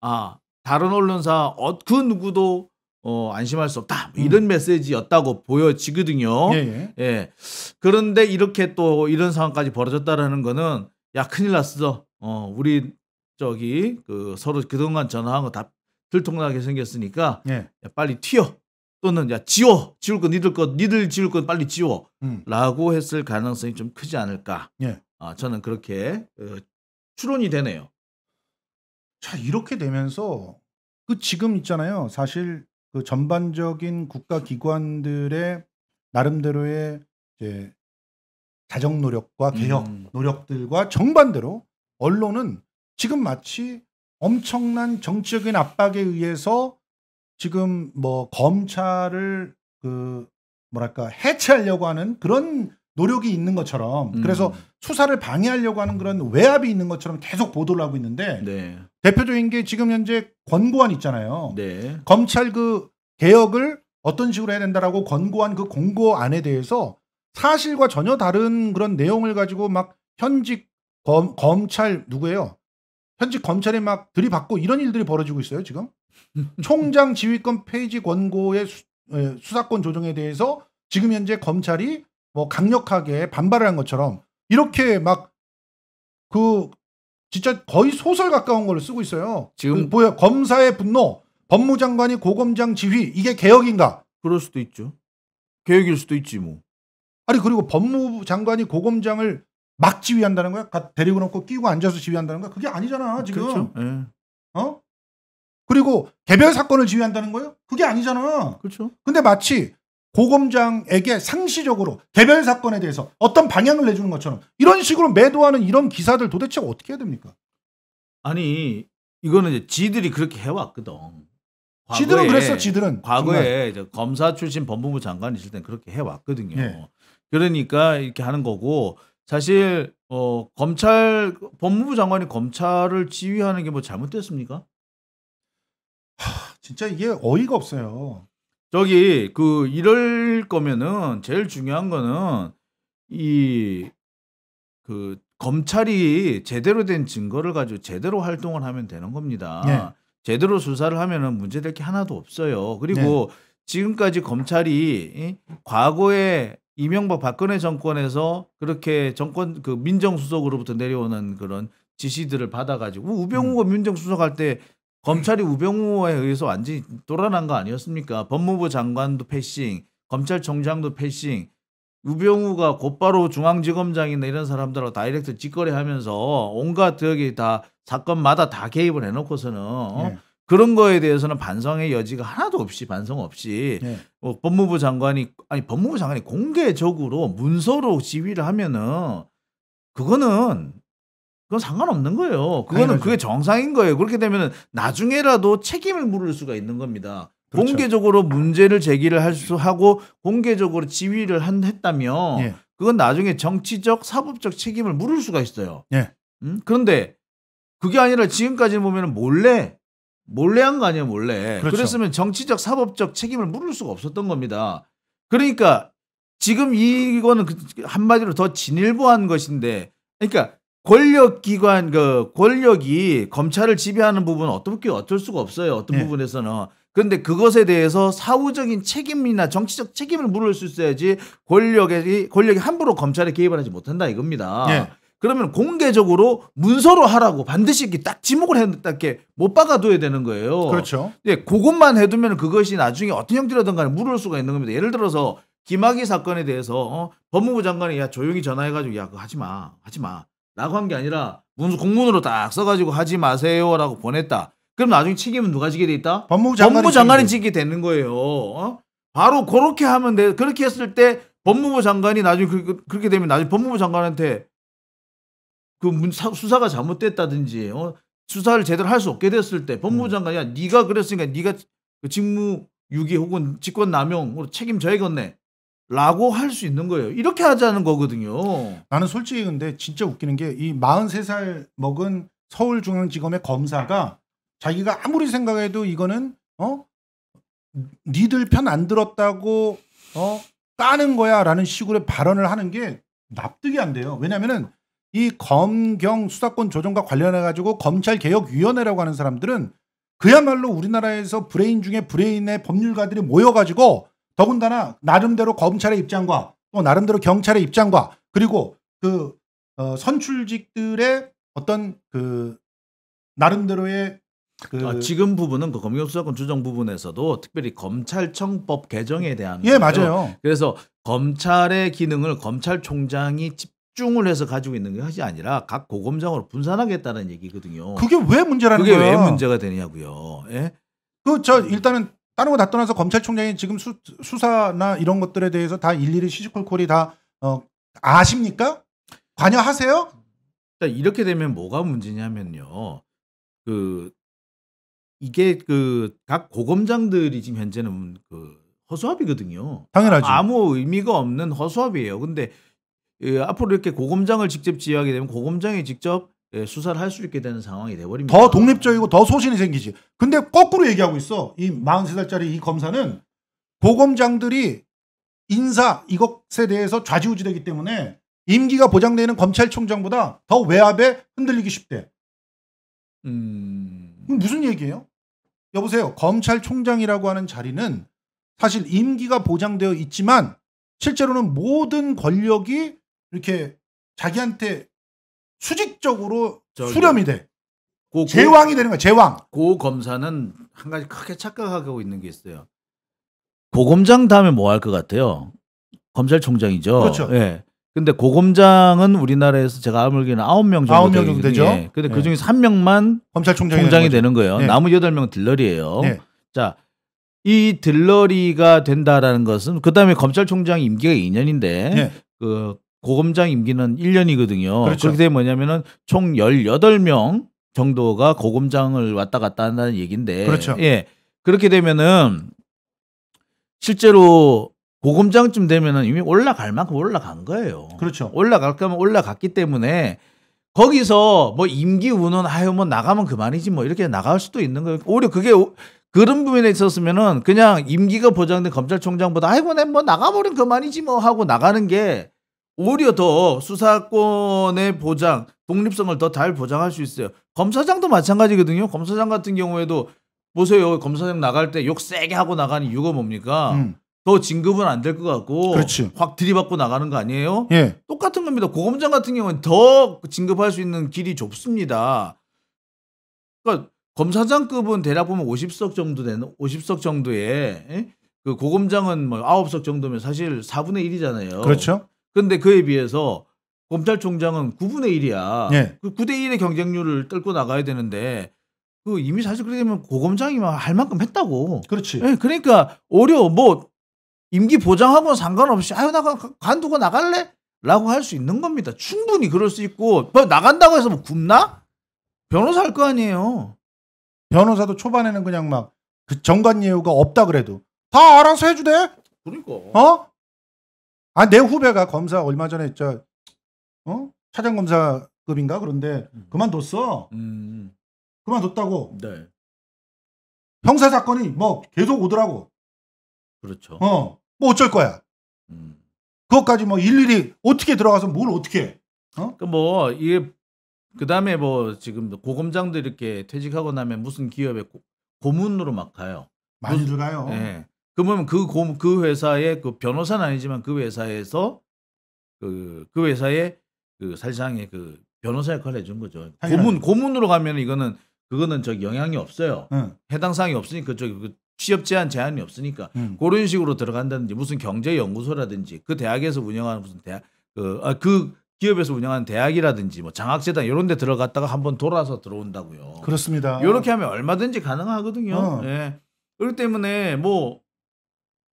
아 다른 언론사 어, 그 누구도 어, 안심할 수 없다. 음. 이런 음. 메시지였다고 보여지거든요. 예, 예. 예, 그런데 이렇게 또 이런 상황까지 벌어졌다라는 거는 야, 큰일 났어. 어, 우리 저기 그 서로 그동안 전화한 거 다 들통나게 생겼으니까 예. 야, 빨리 튀어. 또는 야, 지워. 지울 건 니들 거 니들 지울 건 빨리 지워. 음. 라고 했을 가능성이 좀 크지 않을까? 예. 아, 저는 그렇게 어, 추론이 되네요. 자, 이렇게 되면서 그 지금 있잖아요. 사실 그 전반적인 국가 기관들의 나름대로의 이제 자정 노력과 음. 개혁 음. 노력들과 정반대로 언론은 지금 마치 엄청난 정치적인 압박에 의해서 지금 뭐 검찰을 그 뭐랄까 해체하려고 하는 그런 노력이 있는 것처럼 그래서 음. 수사를 방해하려고 하는 그런 외압이 있는 것처럼 계속 보도를 하고 있는데 네. 대표적인 게 지금 현재 권고안 있잖아요. 네. 검찰 그 개혁을 어떤 식으로 해야 된다라고 권고한 그 공고안에 대해서 사실과 전혀 다른 그런 내용을 가지고 막 현직 검, 검찰 누구예요? 현직 검찰이막 들이받고 이런 일들이 벌어지고 있어요 지금 *laughs* 총장 지휘권 페이지 권고의 수, 예, 수사권 조정에 대해서 지금 현재 검찰이 뭐 강력하게 반발을 한 것처럼 이렇게 막그 진짜 거의 소설 가까운 걸 쓰고 있어요. 지금 그 보여 검사의 분노, 법무장관이 고검장 지휘 이게 개혁인가? 그럴 수도 있죠. 개혁일 수도 있지 뭐. 아니 그리고 법무부 장관이 고검장을 막 지휘한다는 거야? 데리고 놓고 끼고 앉아서 지휘한다는 거야? 그게 아니잖아 아, 지금. 그렇죠. 네. 어? 그리고 개별 사건을 지휘한다는 거예요? 그게 아니잖아. 그렇죠. 근데 마치 고검장에게 상시적으로 개별 사건에 대해서 어떤 방향을 내주는 것처럼 이런 식으로 매도하는 이런 기사들 도대체 어떻게 해야 됩니까? 아니 이거는 이제 지들이 그렇게 해왔거든. 과거에, 지들은 그랬어. 지들은 과거에 검사 출신 법무부 장관 있을 땐 그렇게 해왔거든요. 네. 그러니까 이렇게 하는 거고 사실 어 검찰 법무부 장관이 검찰을 지휘하는 게 뭐 잘못됐습니까? 하, 진짜 이게 어이가 없어요. 저기 그 이럴 거면은 제일 중요한 거는 이 그 검찰이 제대로 된 증거를 가지고 제대로 활동을 하면 되는 겁니다. 네. 제대로 수사를 하면은 문제될 게 하나도 없어요. 그리고 네. 지금까지 검찰이 과거에 이명박 박근혜 정권에서 그렇게 정권 그 민정수석으로부터 내려오는 그런 지시들을 받아가지고 우병우가 음. 민정수석 할때 검찰이 우병우에 의해서 완전히 돌아난 거 아니었습니까? 법무부 장관도 패싱, 검찰총장도 패싱, 우병우가 곧바로 중앙지검장이나 이런 사람들하고 다이렉트 직거래하면서 온갖 덕기다 사건마다 다 개입을 해놓고서는 네. 그런 거에 대해서는 반성의 여지가 하나도 없이 반성 없이 네. 어, 법무부 장관이 아니 법무부 장관이 공개적으로 문서로 지휘를 하면은 그거는 그건 상관없는 거예요. 그거는 그게 정상인 거예요. 그렇게 되면 나중에라도 책임을 물을 수가 있는 겁니다. 그렇죠. 공개적으로 문제를 제기를 할 수 하고 공개적으로 지휘를 한 했다면 예. 그건 나중에 정치적 사법적 책임을 물을 수가 있어요. 예. 음? 그런데 그게 아니라 지금까지 보면 몰래 몰래 한 거 아니에요, 몰래. 그렇죠. 그랬으면 정치적 사법적 책임을 물을 수가 없었던 겁니다. 그러니까 지금 이거는 그 한마디로 더 진일보한 것인데 그러니까 권력기관 그 권력이 검찰을 지배하는 부분 은 어떻게 어쩔 수가 없어요. 어떤 네. 부분에서는. 그런데 그것에 대해서 사후적인 책임이나 정치적 책임을 물을 수 있어야지 권력이 권력이 함부로 검찰에 개입을 하지 못한다 이겁니다. 네. 그러면 공개적으로 문서로 하라고 반드시 이렇게 딱 지목을 해놨게못 박아둬야 되는 거예요. 그렇죠. 예, 그것만 해두면 그것이 나중에 어떤 형태라든 간에 물을 수가 있는 겁니다. 예를 들어서 김학의 사건에 대해서 어, 법무부 장관이 야 조용히 전화해가지고 야 그거 하지 마, 하지 마. 라고 한 게 아니라 문서 공문으로 딱 써가지고 하지 마세요라고 보냈다. 그럼 나중에 책임은 누가 지게 돼 있다? 법무부 장관이, 법무부 장관이 지게 되는 거예요. 어? 바로 그렇게 하면 돼. 그렇게 했을 때 법무부 장관이 나중에 그, 그 렇게 되면 나중에 법무부 장관한테 그 문, 사, 수사가 잘못됐다든지 어? 수사를 제대로 할 수 없게 됐을 때 법무부 음. 장관이 야 네가 그랬으니까 네가 그 직무 유기 혹은 직권 남용으로 책임져야겠네. 라고 할 수 있는 거예요. 이렇게 하자는 거거든요. 나는 솔직히 근데 진짜 웃기는 게 이 43살 먹은 서울중앙지검의 검사가 자기가 아무리 생각해도 이거는 어 니들 편 안 들었다고 어 까는 거야라는 식으로 발언을 하는 게 납득이 안 돼요. 왜냐면은 이 검경 수사권 조정과 관련해 가지고 검찰 개혁 위원회라고 하는 사람들은 그야말로 우리나라에서 브레인 중에 브레인의 법률가들이 모여 가지고 더군다나 나름대로 검찰의 입장과 또 나름대로 경찰의 입장과 그리고 그 어, 선출직들의 어떤 그 나름대로의 그 아, 지금 부분은 그 검경수사권 조정 부분에서도 특별히 검찰청법 개정에 대한 예거예 맞아요. 그래서 검찰의 기능을 검찰총장이 집중을 해서 가지고 있는 것이 아니라 각 고검장으로 분산하겠다는 얘기거든요. 그게 왜 문제라는 거예요? 그게 거야. 왜 문제가 되냐고요? 예? 그저 음. 일단은 다른 거 다 떠나서 검찰총장이 지금 수, 수사나 이런 것들에 대해서 다 일일이 시시콜콜이 다 어, 아십니까? 관여하세요? 그러니까 이렇게 되면 뭐가 문제냐면요. 그 이게 그 각 고검장들이 지금 현재는 그 허수아비거든요. 당연하죠. 아무 의미가 없는 허수아비예요. 근데 그 앞으로 이렇게 고검장을 직접 지휘하게 되면 고검장이 직접 예, 수사를 할 수 있게 되는 상황이 돼버립니다. 더 독립적이고 더 소신이 생기지. 근데 거꾸로 얘기하고 있어. 이 43살짜리 이 검사는 고검장들이 인사 이것에 대해서 좌지우지되기 때문에 임기가 보장되는 검찰총장보다 더 외압에 흔들리기 쉽대. 음... 무슨 얘기예요? 여보세요. 검찰총장이라고 하는 자리는 사실 임기가 보장되어 있지만 실제로는 모든 권력이 이렇게 자기한테 수직적으로 수렴이 돼. 고, 제왕이 되는 거야. 제왕. 고 검사는 한 가지 크게 착각하고 있는 게 있어요. 고 검장 다음에 뭐 할 것 같아요? 검찰총장이죠. 그렇죠. 예. 근데 고검장은 우리나라에서 제가 아물기는 아홉 명 정도, 9명 정도 되죠. 예. 근데 그 중에 한명만 검찰총장이 되는, 되는 거예요. 예. 나머지 여덟 명 들러리예요. 예. 자, 이 들러리가 된다라는 것은 그다음에 검찰총장 임기가 2년인데 예. 그 고검장 임기는 1년이거든요. 그렇죠. 그렇게 되면 뭐냐면은 총 18명 정도가 고검장을 왔다 갔다 한다는 얘기인데. 그렇죠. 예. 그렇게 되면은 실제로 고검장쯤 되면은 이미 올라갈 만큼 올라간 거예요. 그렇죠. 올라갈 거면 올라갔기 때문에 거기서 뭐 임기 운운 아유 뭐 나가면 그만이지 뭐 이렇게 나갈 수도 있는 거예요. 오히려 그게 그런 부분에 있었으면은 그냥 임기가 보장된 검찰총장보다 아이고 내뭐 네, 나가버린 그만이지 뭐 하고 나가는 게 오히려 더 수사권의 보장, 독립성을 더 잘 보장할 수 있어요. 검사장도 마찬가지거든요. 검사장 같은 경우에도 보세요. 검사장 나갈 때 욕 세게 하고 나가는 이유가 뭡니까? 음. 더 진급은 안 될 것 같고 그렇지. 확 들이받고 나가는 거 아니에요? 예. 똑같은 겁니다. 고검장 같은 경우는 더 진급할 수 있는 길이 좁습니다. 그러니까 검사장급은 대략 보면 50석 정도 되는 50석 정도에 그 고검장은 뭐 9석 정도면 사실 4분의 1이잖아요. 그렇죠. 근데 그에 비해서 검찰총장은 9분의 1이야. 네. 예. 그 9대 1의 경쟁률을 뚫고 나가야 되는데 그 이미 사실 그렇게 되면 고검장이 막 할 만큼 했다고. 그렇지. 네, 그러니까 오히려 뭐 임기 보장하고 상관없이 아유 나가 간두고 나갈래? 라고 할 수 있는 겁니다. 충분히 그럴 수 있고 뭐 나간다고 해서 뭐 굶나? 변호사 할 거 아니에요. 변호사도 초반에는 그냥 막그 정관 예우가 없다 그래도 다 알아서 해주대. 그러니까. 어? 아, 내 후배가 검사 얼마 전에 저 어? 차장 검사급인가 그런데 음. 그만뒀어. 음, 음. 그만뒀다고. 네. 형사 사건이 뭐 계속 오더라고. 그렇죠. 어. 뭐 어쩔 거야. 음. 그것까지 뭐 일일이 어떻게 들어가서 뭘 어떻게 해. 어? 그뭐 이게 그다음에 뭐 지금 고검장들 이렇게 퇴직하고 나면 무슨 기업에 고, 고문으로 막 가요. 많이들 어 가요. 예. 네. 그러면 그, 고, 그 회사의 그 변호사는 아니지만 그 회사에서 그, 그 회사의 그 사실상의 그 변호사 역할을 해준 거죠. 고문, 고문으로 가면 이거는 그거는 저 영향이 없어요. 응. 해당 사항이 없으니까 저기 그 취업 제한 제한이 없으니까 응. 그런 식으로 들어간다든지 무슨 경제 연구소라든지 그 대학에서 운영하는 무슨 대학 그, 아, 그 기업에서 운영하는 대학이라든지 뭐 장학재단 이런 데 들어갔다가 한번 돌아서 들어온다고요. 그렇습니다. 이렇게 하면 얼마든지 가능하거든요. 어. 예. 그렇기 때문에 뭐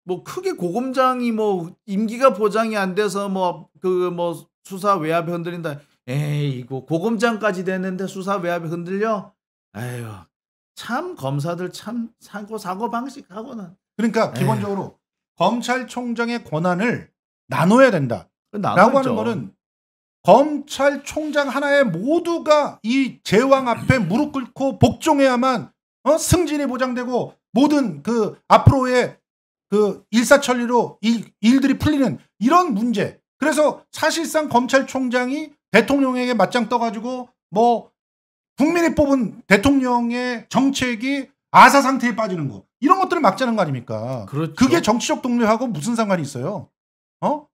뭐 크게 고검장이 뭐 임기가 보장이 안 돼서 뭐 그뭐 뭐 수사 외압 흔들린다. 에이 이거 고검장까지 됐는데 수사 외압 이 흔들려? 아유 참 검사들 참 사고 사고 방식하고는 그러니까 기본적으로 에휴. 검찰총장의 권한을 나눠야 된다. 그 라고 하는 거는 검찰총장 하나의 모두가 이 제왕 앞에 무릎 꿇고 복종해야만 어? 승진이 보장되고 모든 그 앞으로의 그 일사천리로 일, 일들이 풀리는 이런 문제. 그래서 사실상 검찰총장이 대통령에게 맞짱 떠가지고 뭐 국민이 뽑은 대통령의 정책이 아사 상태에 빠지는 거 이런 것들을 막자는 거 아닙니까? 그렇죠. 그게 정치적 동료하고 무슨 상관이 있어요? 어?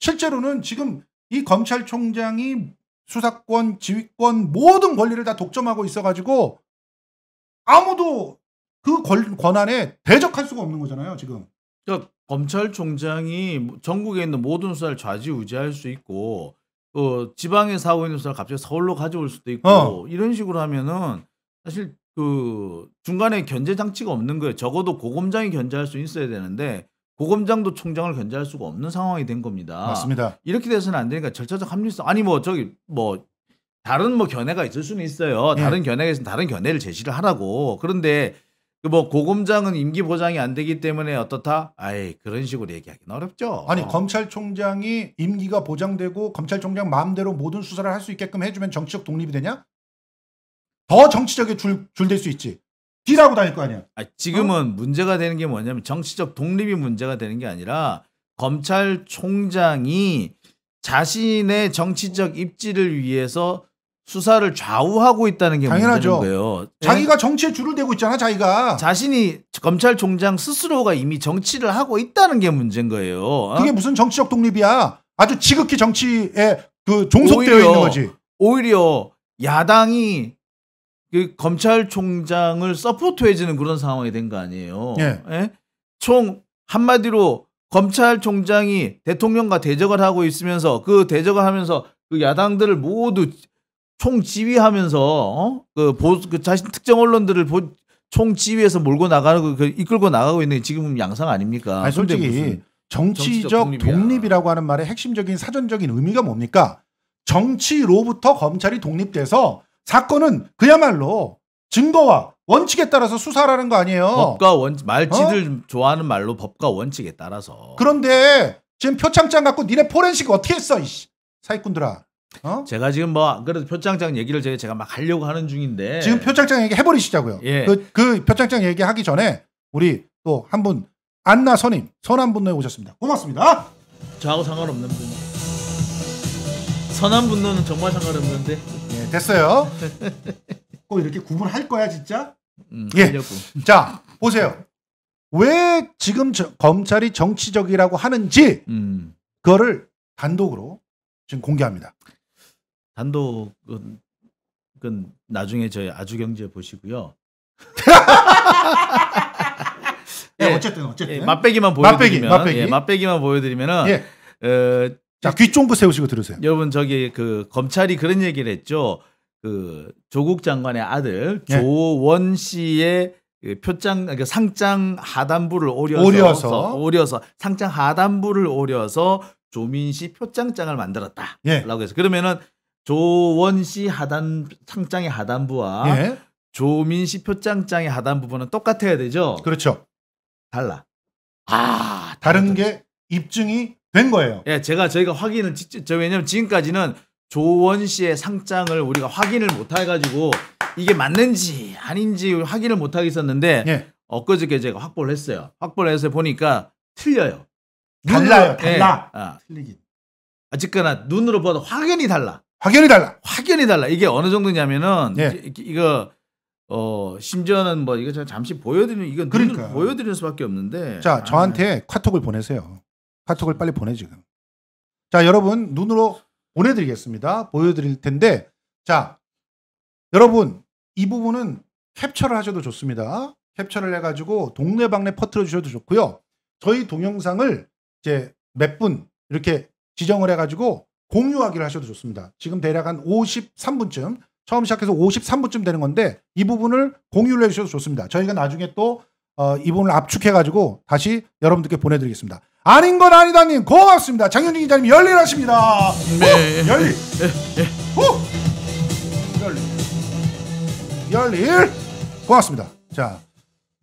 실제로는 지금 이 검찰총장이 수사권, 지휘권 모든 권리를 다 독점하고 있어가지고 아무도 그 권, 권한에 대적할 수가 없는 거잖아요. 지금 그러니까 검찰총장이 뭐 전국에 있는 모든 수사를 좌지우지할 수 있고 어, 지방에 사고 있는 수사를 갑자기 서울로 가져올 수도 있고 어. 이런 식으로 하면은 사실 그 중간에 견제 장치가 없는 거예요. 적어도 고검장이 견제할 수 있어야 되는데 고검장도 총장을 견제할 수가 없는 상황이 된 겁니다. 맞습니다. 이렇게 돼서는 안 되니까 절차적 합리성 아니 뭐 저기 뭐 다른 뭐 견해가 있을 수는 있어요. 예. 다른 네. 견해에있으 다른 견해를 제시를 하라고. 그런데 그뭐 고검장은 임기 보장이 안 되기 때문에 어떻다? 아예 그런 식으로 얘기하기는 어렵죠. 아니 어. 검찰총장이 임기가 보장되고 검찰총장 마음대로 모든 수사를 할 수 있게끔 해주면 정치적 독립이 되냐? 더 정치적에 줄 줄 될 수 있지. 비라고 다닐 거 아니야. 아, 지금은 어? 문제가 되는 게 뭐냐면 정치적 독립이 문제가 되는 게 아니라 검찰총장이 자신의 정치적 입지를 위해서 수사를 좌우하고 있다는 게 당연하죠. 문제인 거예요. 예. 자기가 정치에 줄을 대고 있잖아, 자기가. 자신이 검찰총장 스스로가 이미 정치를 하고 있다는 게 문제인 거예요. 어? 그게 무슨 정치적 독립이야? 아주 지극히 정치에 그 종속되어 오히려, 있는 거지. 오히려 야당이 그 검찰총장을 서포트해주는 그런 상황이 된 거 아니에요. 예. 예? 총 한마디로 검찰총장이 대통령과 대적을 하고 있으면서 그 대적을 하면서 그 야당들을 모두 총지휘하면서 어? 그, 보, 그 자신 특정 언론들을 보, 총지휘해서 몰고 나가는그 이끌고 나가고 있는 지금 은 양상 아닙니까? 아니, 솔직히 정치적 독립이라고 하는 말의 핵심적인 사전적인 의미가 뭡니까? 정치로부터 검찰이 독립돼서 사건은 그야말로 증거와 원칙에 따라서 수사라는 거 아니에요. 법과 원 말지들 어? 좋아하는 말로 법과 원칙에 따라서. 그런데 지금 표창장 갖고 니네 포렌식 어떻게 했어, 이씨. 사기꾼들아. 어? 제가 지금 뭐 그래도 표창장 얘기를 제가, 제가 막 하려고 하는 중인데 지금 표창장 얘기 해버리시자고요. 예. 그, 그 표창장 얘기 하기 전에 우리 또 한 분 안나 선임 선한분노에 오셨습니다. 고맙습니다. 저하고 상관없는 분. 선한분노는 정말 상관없는데. 예, 됐어요. *laughs* 꼭 이렇게 구분할 거야 진짜. 음, 예. 자 보세요. 왜 지금 저, 검찰이 정치적이라고 하는지 음. 그거를 단독으로 지금 공개합니다. 단독은 그건 나중에 저희 아주경제 보시고요. *laughs* 예, 네, 어쨌든 어쨌든 예, 맛배기만 보여드리면 맛배기, 맛배기. 예, 맛배기만 보여드리면은 예. 어, 자, 귀 쫑긋 세우시고 들으세요. 여러분 저기 그 검찰이 그런 얘기를 했죠. 그 조국 장관의 아들 예. 조원 씨의 그 표장 아, 그러니까 상장 하단부를 오려서 오려서, 오려서 상장 하단부를 오려서 조민 씨 표창장을 만들었다라고 예. 해서 그러면은 조원 씨 하단 창장의 하단부와 예. 조민 씨 표창장의 하단부분은 똑같아야 되죠. 그렇죠. 달라. 아 다른 게 입증이 된 거예요. 예, 제가 저희가 확인을 저 왜냐면 지금까지는 조원 씨의 상장을 우리가 확인을 못 해가지고 이게 맞는지 아닌지 확인을 못하있었는데 예. 엊그저께 제가 확보를 했어요. 확보를 해서 보니까 틀려요. 달라요, 예. 달라. 예, 어. 틀리긴. 아직까나 눈으로 봐도 확연히 달라. 확연히 달라. 확연히 달라. 이게 어느 정도냐면은 예. 이거 어 심지어는 뭐 이거 잠시 보여드리는 이건 그러니까 보여드리는 수밖에 없는데. 자 아. 저한테 카톡을 보내세요. 카톡을 빨리 보내 지금. 자 여러분 눈으로 보내드리겠습니다. 보여드릴 텐데 자 여러분 이 부분은 캡처를 하셔도 좋습니다. 캡처를 해가지고 동네방네 퍼트려 주셔도 좋고요. 저희 동영상을 이제 몇 분 이렇게 지정을 해가지고 공유하기를 하셔도 좋습니다. 지금 대략 한 53분쯤 처음 시작해서 53분쯤 되는 건데 이 부분을 공유를 해주셔도 좋습니다. 저희가 나중에 또 어, 이 부분을 압축해가지고 다시 여러분들께 보내드리겠습니다. 아닌 건 아니다님 고맙습니다. 장현진 기자님 열일하십니다. 네. 오, 열일. 네. 오, 네. 열일. 열일. 고맙습니다. 자.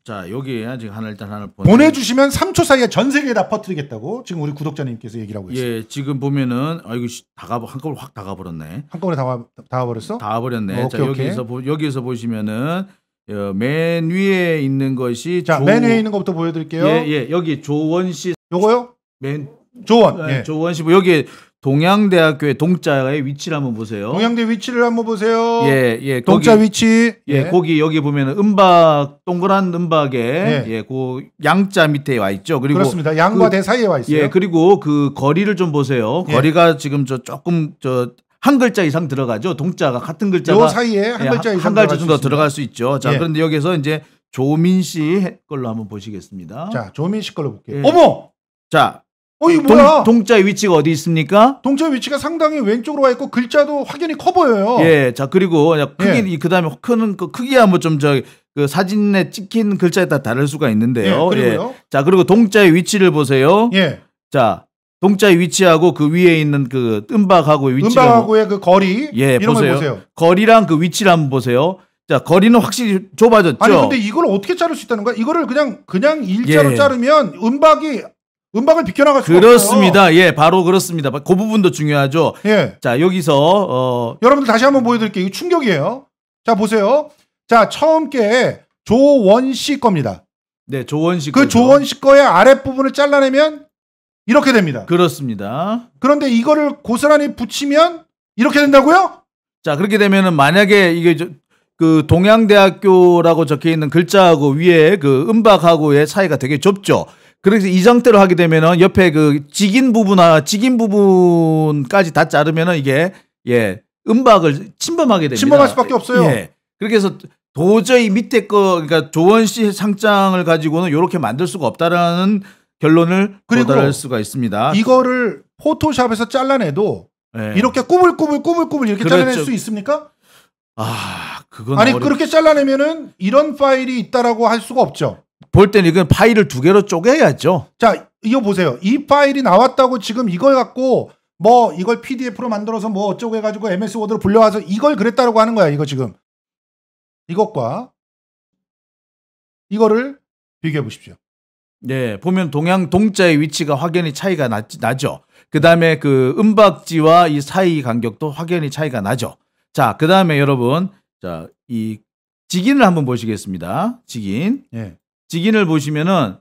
자 여기에 지금 하나 일단 하나 보내 주시면 3초 사이에 전 세계에 다 퍼뜨리겠다고 지금 우리 구독자님께서 얘기를 하고 예, 있어요. 예, 지금 보면은 아이고 다가 한꺼번에 확 다가 버렸네. 한꺼번에 다가 다가 버렸어? 다가 버렸네. 어, 자, 여기에서 보, 여기에서 보시면은 어, 맨 위에 있는 것이 자, 조... 맨 위에 있는 것부터 보여 드릴게요. 예, 예. 여기 조원 씨 요거요? 맨 조원. 아, 예. 조원 씨 뭐 여기 동양대학교의 동자의 위치를 한번 보세요. 동양대 위치를 한번 보세요. 예, 예. 동자 거기, 위치. 예, 예, 거기 여기 보면은 음박 동그란 은박에 예, 예그 양자 밑에 와 있죠. 그리고 그렇습니다. 양과 그, 대 사이에 와 있어요. 예, 그리고 그 거리를 좀 보세요. 예. 거리가 지금 저 조금 저 한 글자 이상 들어가죠. 동자가 같은 글자가 요 사이에 한 예, 글자 이상 한 글자 정도 들어갈 수 있죠. 자, 예. 그런데 여기서 이제 조민 씨 걸로 한번 보시겠습니다. 자, 조민 씨 걸로 볼게요. 예. 어머! 자, 어이 뭐야? 동, 자의 위치가 어디 있습니까? 동자의 위치가 상당히 왼쪽으로 와 있고 글자도 확연히 커 보여요. 예, 자 그리고 크기 예. 그다음에 큰그 크기야 뭐좀 저기 그 사진에 찍힌 글자에 따라 다를 수가 있는데요. 예, 그리고요. 예. 자 그리고 동자의 위치를 보세요. 예. 자 동자의 위치하고 그 위에 있는 그은박하고 위치가 박하고의그 거리 예, 이런 보세요. 보세요. 거리랑 그 위치를 한번 보세요. 자 거리는 확실히 좁아졌죠. 아니 근데 이걸 어떻게 자를 수 있다는 거야? 이거를 그냥 그냥 일자로 예. 자르면 은박이 음방을 비켜나갈 수 그렇습니다. 없어요. 예, 바로 그렇습니다. 그 부분도 중요하죠. 예. 자, 여기서 어 여러분들 다시 한번 보여드릴게요. 이 충격이에요. 자, 보세요. 자, 처음 게 조원 씨 겁니다. 네, 조원 씨. 그 거죠. 조원 씨 거의 아랫 부분을 잘라내면 이렇게 됩니다. 그렇습니다. 그런데 이거를 고스란히 붙이면 이렇게 된다고요? 자, 그렇게 되면은 만약에 이게 저, 그 동양대학교라고 적혀 있는 글자하고 위에 그 음박하고의 차이가 되게 좁죠. 그래서 이 상태로 하게 되면은 옆에 그 직인 부분이나 직인 부분까지 다 자르면은 이게 예 음박을 침범하게 됩니다. 침범할 수밖에 없어요. 예. 그렇게 해서 도저히 밑에 거 그러니까 조원 씨 상장을 가지고는 이렇게 만들 수가 없다라는 결론을 도달할 수가 있습니다. 이거를 포토샵에서 잘라내도 예. 이렇게 꾸물꾸물 꾸물꾸물 이렇게 그렇죠. 잘라낼 수 있습니까? 아, 그건 아니 어렵... 그렇게 잘라내면은 이런 파일이 있다라고 할 수가 없죠. 볼 때는 이건 파일을 두 개로 쪼개야죠. 자, 이거 보세요. 이 파일이 나왔다고 지금 이걸 갖고 뭐 이걸 PDF로 만들어서 뭐 어쩌고 해가지고 MS 워드로 불려와서 이걸 그랬다라고 하는 거야. 이거 지금 이것과 이거를 비교해 보십시오. 네, 보면 동양 동자의 위치가 확연히 차이가 나, 나죠. 그 다음에 그은박지와이 사이 간격도 확연히 차이가 나죠. 자, 그 다음에 여러분, 자, 이 직인을 한번 보시겠습니다. 직인. 예. 직인을 보시면은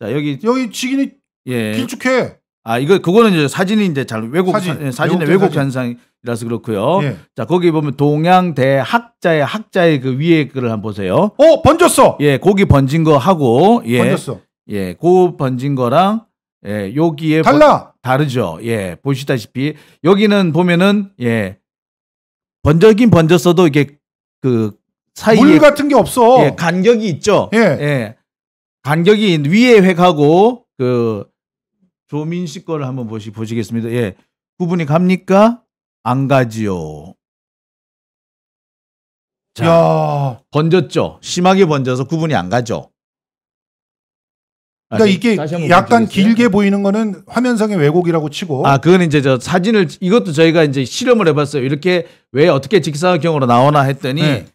자 여기 여기 직인이 예. 길쭉해. 아 이거 그거는 이제 사진이 이제 잘 왜곡 사진, 사, 예, 진 왜곡, 사진. 현상이라서 그렇고요. 예. 자 거기 보면 동양대 학자의 학자의 그 위에 글을 한번 보세요. 어 번졌어. 예, 고기 번진 거 하고 예, 번졌어. 예, 고 번진 거랑 예, 여기에 달라 번, 다르죠. 예, 보시다시피 여기는 보면은 예번져긴 번졌어도 이게 그 사이에 물 같은 게 없어. 예, 간격이 있죠. 예, 예 간격이 위에 획하고 그 조민식 거를 한번 보시 보시겠습니다. 예. 구분이 갑니까? 안 가지요. 자, 야. 번졌죠. 심하게 번져서 구분이 안 가죠. 그러니까 이게 약간 길게 네. 보이는 거는 화면상의 왜곡이라고 치고 아 그건 이제 저 사진을 이것도 저희가 이제 실험을 해봤어요 이렇게 왜 어떻게 직사각형으로 나오나 했더니 네.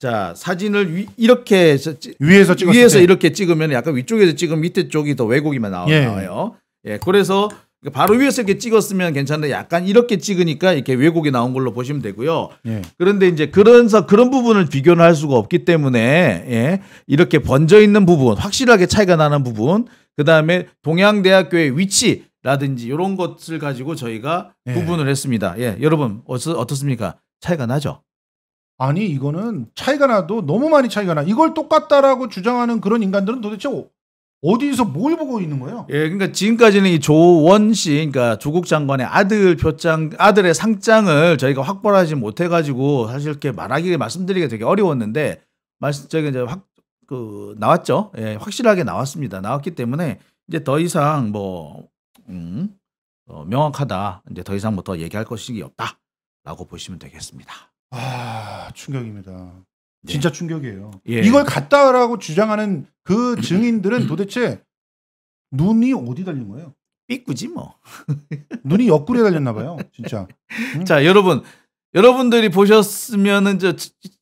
자 사진을 위, 이렇게 찌, 위에서 찍었 위에서 때. 이렇게 찍으면 약간 위쪽에서 찍으면 밑에 쪽이 더 왜곡이만 나와, 예. 나와요. 예, 예 그래서 바로 위에서 이렇게 찍었으면 괜찮은데 약간 이렇게 찍으니까 이렇게 왜곡이 나온 걸로 보시면 되고요. 예. 그런데 이제 그런서 그런 부분을 비교는 할 수가 없기 때문에 예, 이렇게 번져 있는 부분, 확실하게 차이가 나는 부분, 그 다음에 동양대학교의 위치. 라든지 이런 것을 가지고 저희가 예. 구분을 했습니다. 예, 여러분 어떻습니까? 차이가 나죠? 아니 이거는 차이가 나도 너무 많이 차이가 나. 이걸 똑같다라고 주장하는 그런 인간들은 도대체 어디서 뭘 보고 있는 거예요? 예, 그러니까 지금까지는 이 조원 씨, 그러니까 조국 장관의 아들 표장, 아들의 상장을 저희가 확보하지 못해가지고 사실 이렇게 말하기 말씀드리기 되게 어려웠는데 말씀 저기 이제 확그 나왔죠, 예, 확실하게 나왔습니다. 나왔기 때문에 이제 더 이상 뭐 음, 어, 명확하다, 이제 더 이상 뭐 더 얘기할 것이 없다라고 보시면 되겠습니다. 아 충격입니다. 네. 진짜 충격이에요. 예. 이걸 갔다라고 주장하는 그 증인들은 도대체 눈이 어디 달린 거예요? 삐꾸지 뭐. *laughs* 눈이 옆구리에 달렸나 봐요, 진짜. 응? 음. 자, 여러분, 여러분들이 보셨으면은 저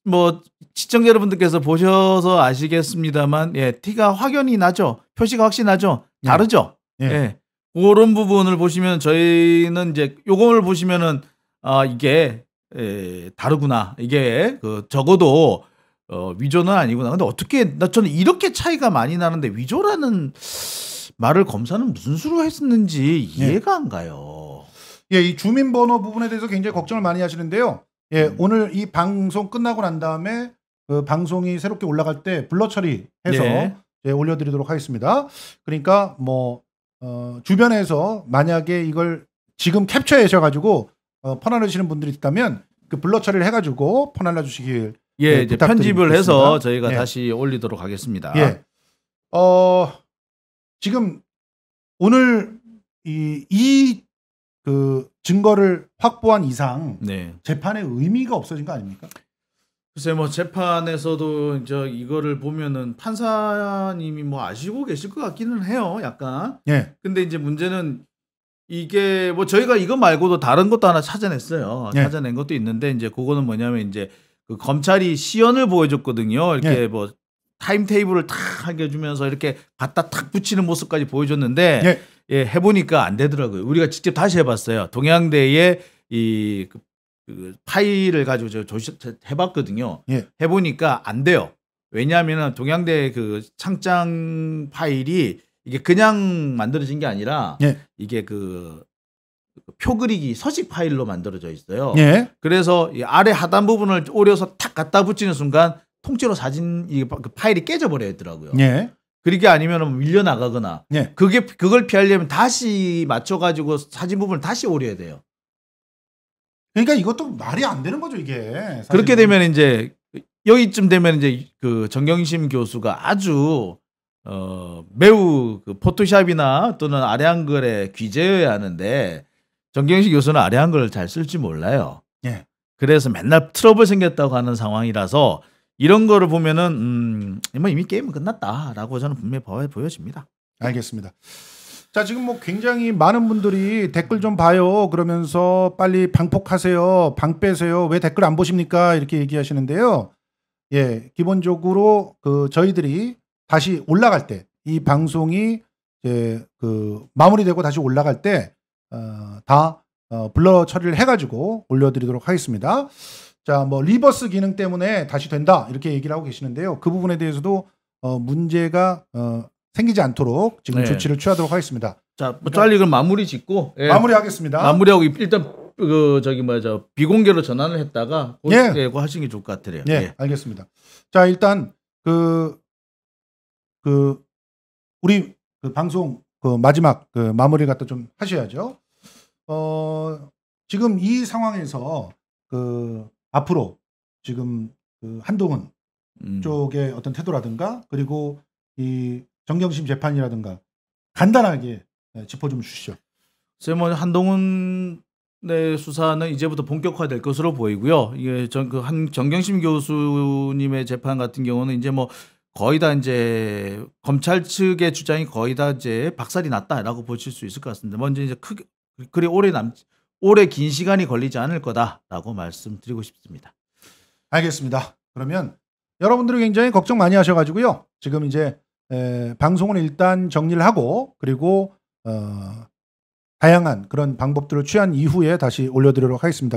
뭐 시청자 여러분들께서 보셔서 아시겠습니다만, 예, 티가 확연히 나죠. 표시가 확실히나죠 네. 다르죠. 예. 예. 예. 그런 부분을 보시면 저희는 이제 요걸 보시면은 아 이게 에, 다르구나. 이게 그 적어도 어, 위조는 아니구나. 근데 어떻게 나 저는 이렇게 차이가 많이 나는데 위조라는 말을 검사는 무슨 수로 했는지 예. 이해가 예. 안 가요. 예, 이 주민번호 부분에 대해서 굉장히 걱정을 많이 하시는데요. 예, 음. 오늘 이 방송 끝나고 난 다음에 그 방송이 새롭게 올라갈 때 블러 처리해서 네. 예, 올려드리도록 하겠습니다. 그러니까 뭐 어, 주변에서 만약에 이걸 지금 캡처해셔 가지고 어, 퍼날려주시는 분들이 있다면 그 블러 처리를 해가지고 퍼날려주시길 예, 네, 편집을 해서 저희가 예. 다시 올리도록 하겠습니다. 예. 어, 지금 오늘 이, 이그 증거를 확보한 이상 네. 재판의 의미가 없어진 거 아닙니까? 글쎄 뭐 재판에서도 저 이거를 보면은 판사님이 뭐 아시고 계실 것 같기는 해요, 약간. 예. 근데 이제 문제는 이게 뭐 저희가 이거 말고도 다른 것도 하나 찾아냈어요. 예. 찾아낸 것도 있는데 이제 그거는 뭐냐면 이제 그 검찰이 시연을 보여줬거든요. 이렇게 예. 뭐 타임 테이블을 탁 안겨주면서 이렇게 갖다 탁 붙이는 모습까지 보여줬는데 예. 예 해보니까 안 되더라고요. 우리가 직접 다시 해봤어요. 동양대의 이 그, 그, 파일을 가지고 저 조시, 해봤거든요. 예. 해보니까 안 돼요. 왜냐하면 동양대 그 창장 파일이 이게 그냥 만들어진 게 아니라 예. 이게 그 표그리기 서식 파일로 만들어져 있어요. 예. 그래서 아래 하단 부분을 오려서 탁 갖다 붙이는 순간 통째로 사진 이 그 파일이 깨져버려 있더라고요. 예. 그게 아니면 밀려 나가거나 예. 그게 그걸 피하려면 다시 맞춰가지고 사진 부분을 다시 오려야 돼요. 그러니까 이것도 말이 안 되는 거죠 이게. 그렇게 되면 이제 여기쯤 되면 이제 그 정경심 교수가 아주 어, 매우 그 포토샵이나 또는 아량글에 귀재해야 하는데 정경식 교수는 아량글을잘 쓸지 몰라요. 예. 그래서 맨날 트러블 생겼다고 하는 상황이라서 이런 거를 보면은 음, 뭐 이미 게임은 끝났다라고 저는 분명히 보여집니다. 알겠습니다. 자 지금 뭐 굉장히 많은 분들이 댓글 좀 봐요 그러면서 빨리 방폭하세요 방 빼세요 왜 댓글 안 보십니까 이렇게 얘기하시는데요 예 기본적으로 그 저희들이 다시 올라갈 때 이 방송이 이제 그 마무리되고 다시 올라갈 때다 어, 어, 블러 처리를 해가지고 올려드리도록 하겠습니다. 자, 뭐 리버스 기능 때문에 다시 된다 이렇게 얘기를 하고 계시는데요. 그 부분에 대해서도 어, 문제가 어, 생기지 않도록 지금 네. 조치를 취하도록 하겠습니다. 자, 뭐 그러니까 빨리 그 마무리 짓고 예, 마무리하겠습니다. 마무리하고 일단 그 저기 뭐야 저 비공개로 전환을 했다가 예, 예 하시는 게 좋을 것 같아요. 예, 예. 알겠습니다. 자, 일단 그그 우리 그 방송 그 마지막 그 마무리 갖다 좀 하셔야죠. 어 지금 이 상황에서 그 앞으로 지금 그 한동훈 음. 쪽의 어떤 태도라든가 그리고 이 정경심 재판이라든가 간단하게 예, 짚어 좀 주시죠. 쌤은 뭐 한동훈 의 수사는 이제부터 본격화될 것으로 보이고요. 이게 전그한 정경심 교수님의 재판 같은 경우는 이제 뭐 거의 다 이제 검찰 측의 주장이 거의 다 이제 박살이 났다라고 보실 수 있을 것 같습니다. 먼저 이제 크게 그리 오래 남 오래 긴 시간이 걸리지 않을 거다라고 말씀드리고 싶습니다. 알겠습니다. 그러면 여러분들이 굉장히 걱정 많이 하셔가지고요. 지금 이제 에, 방송을 일단 정리를 하고 그리고 어, 다양한 그런 방법들을 취한 이후에 다시 올려드리도록 하겠습니다.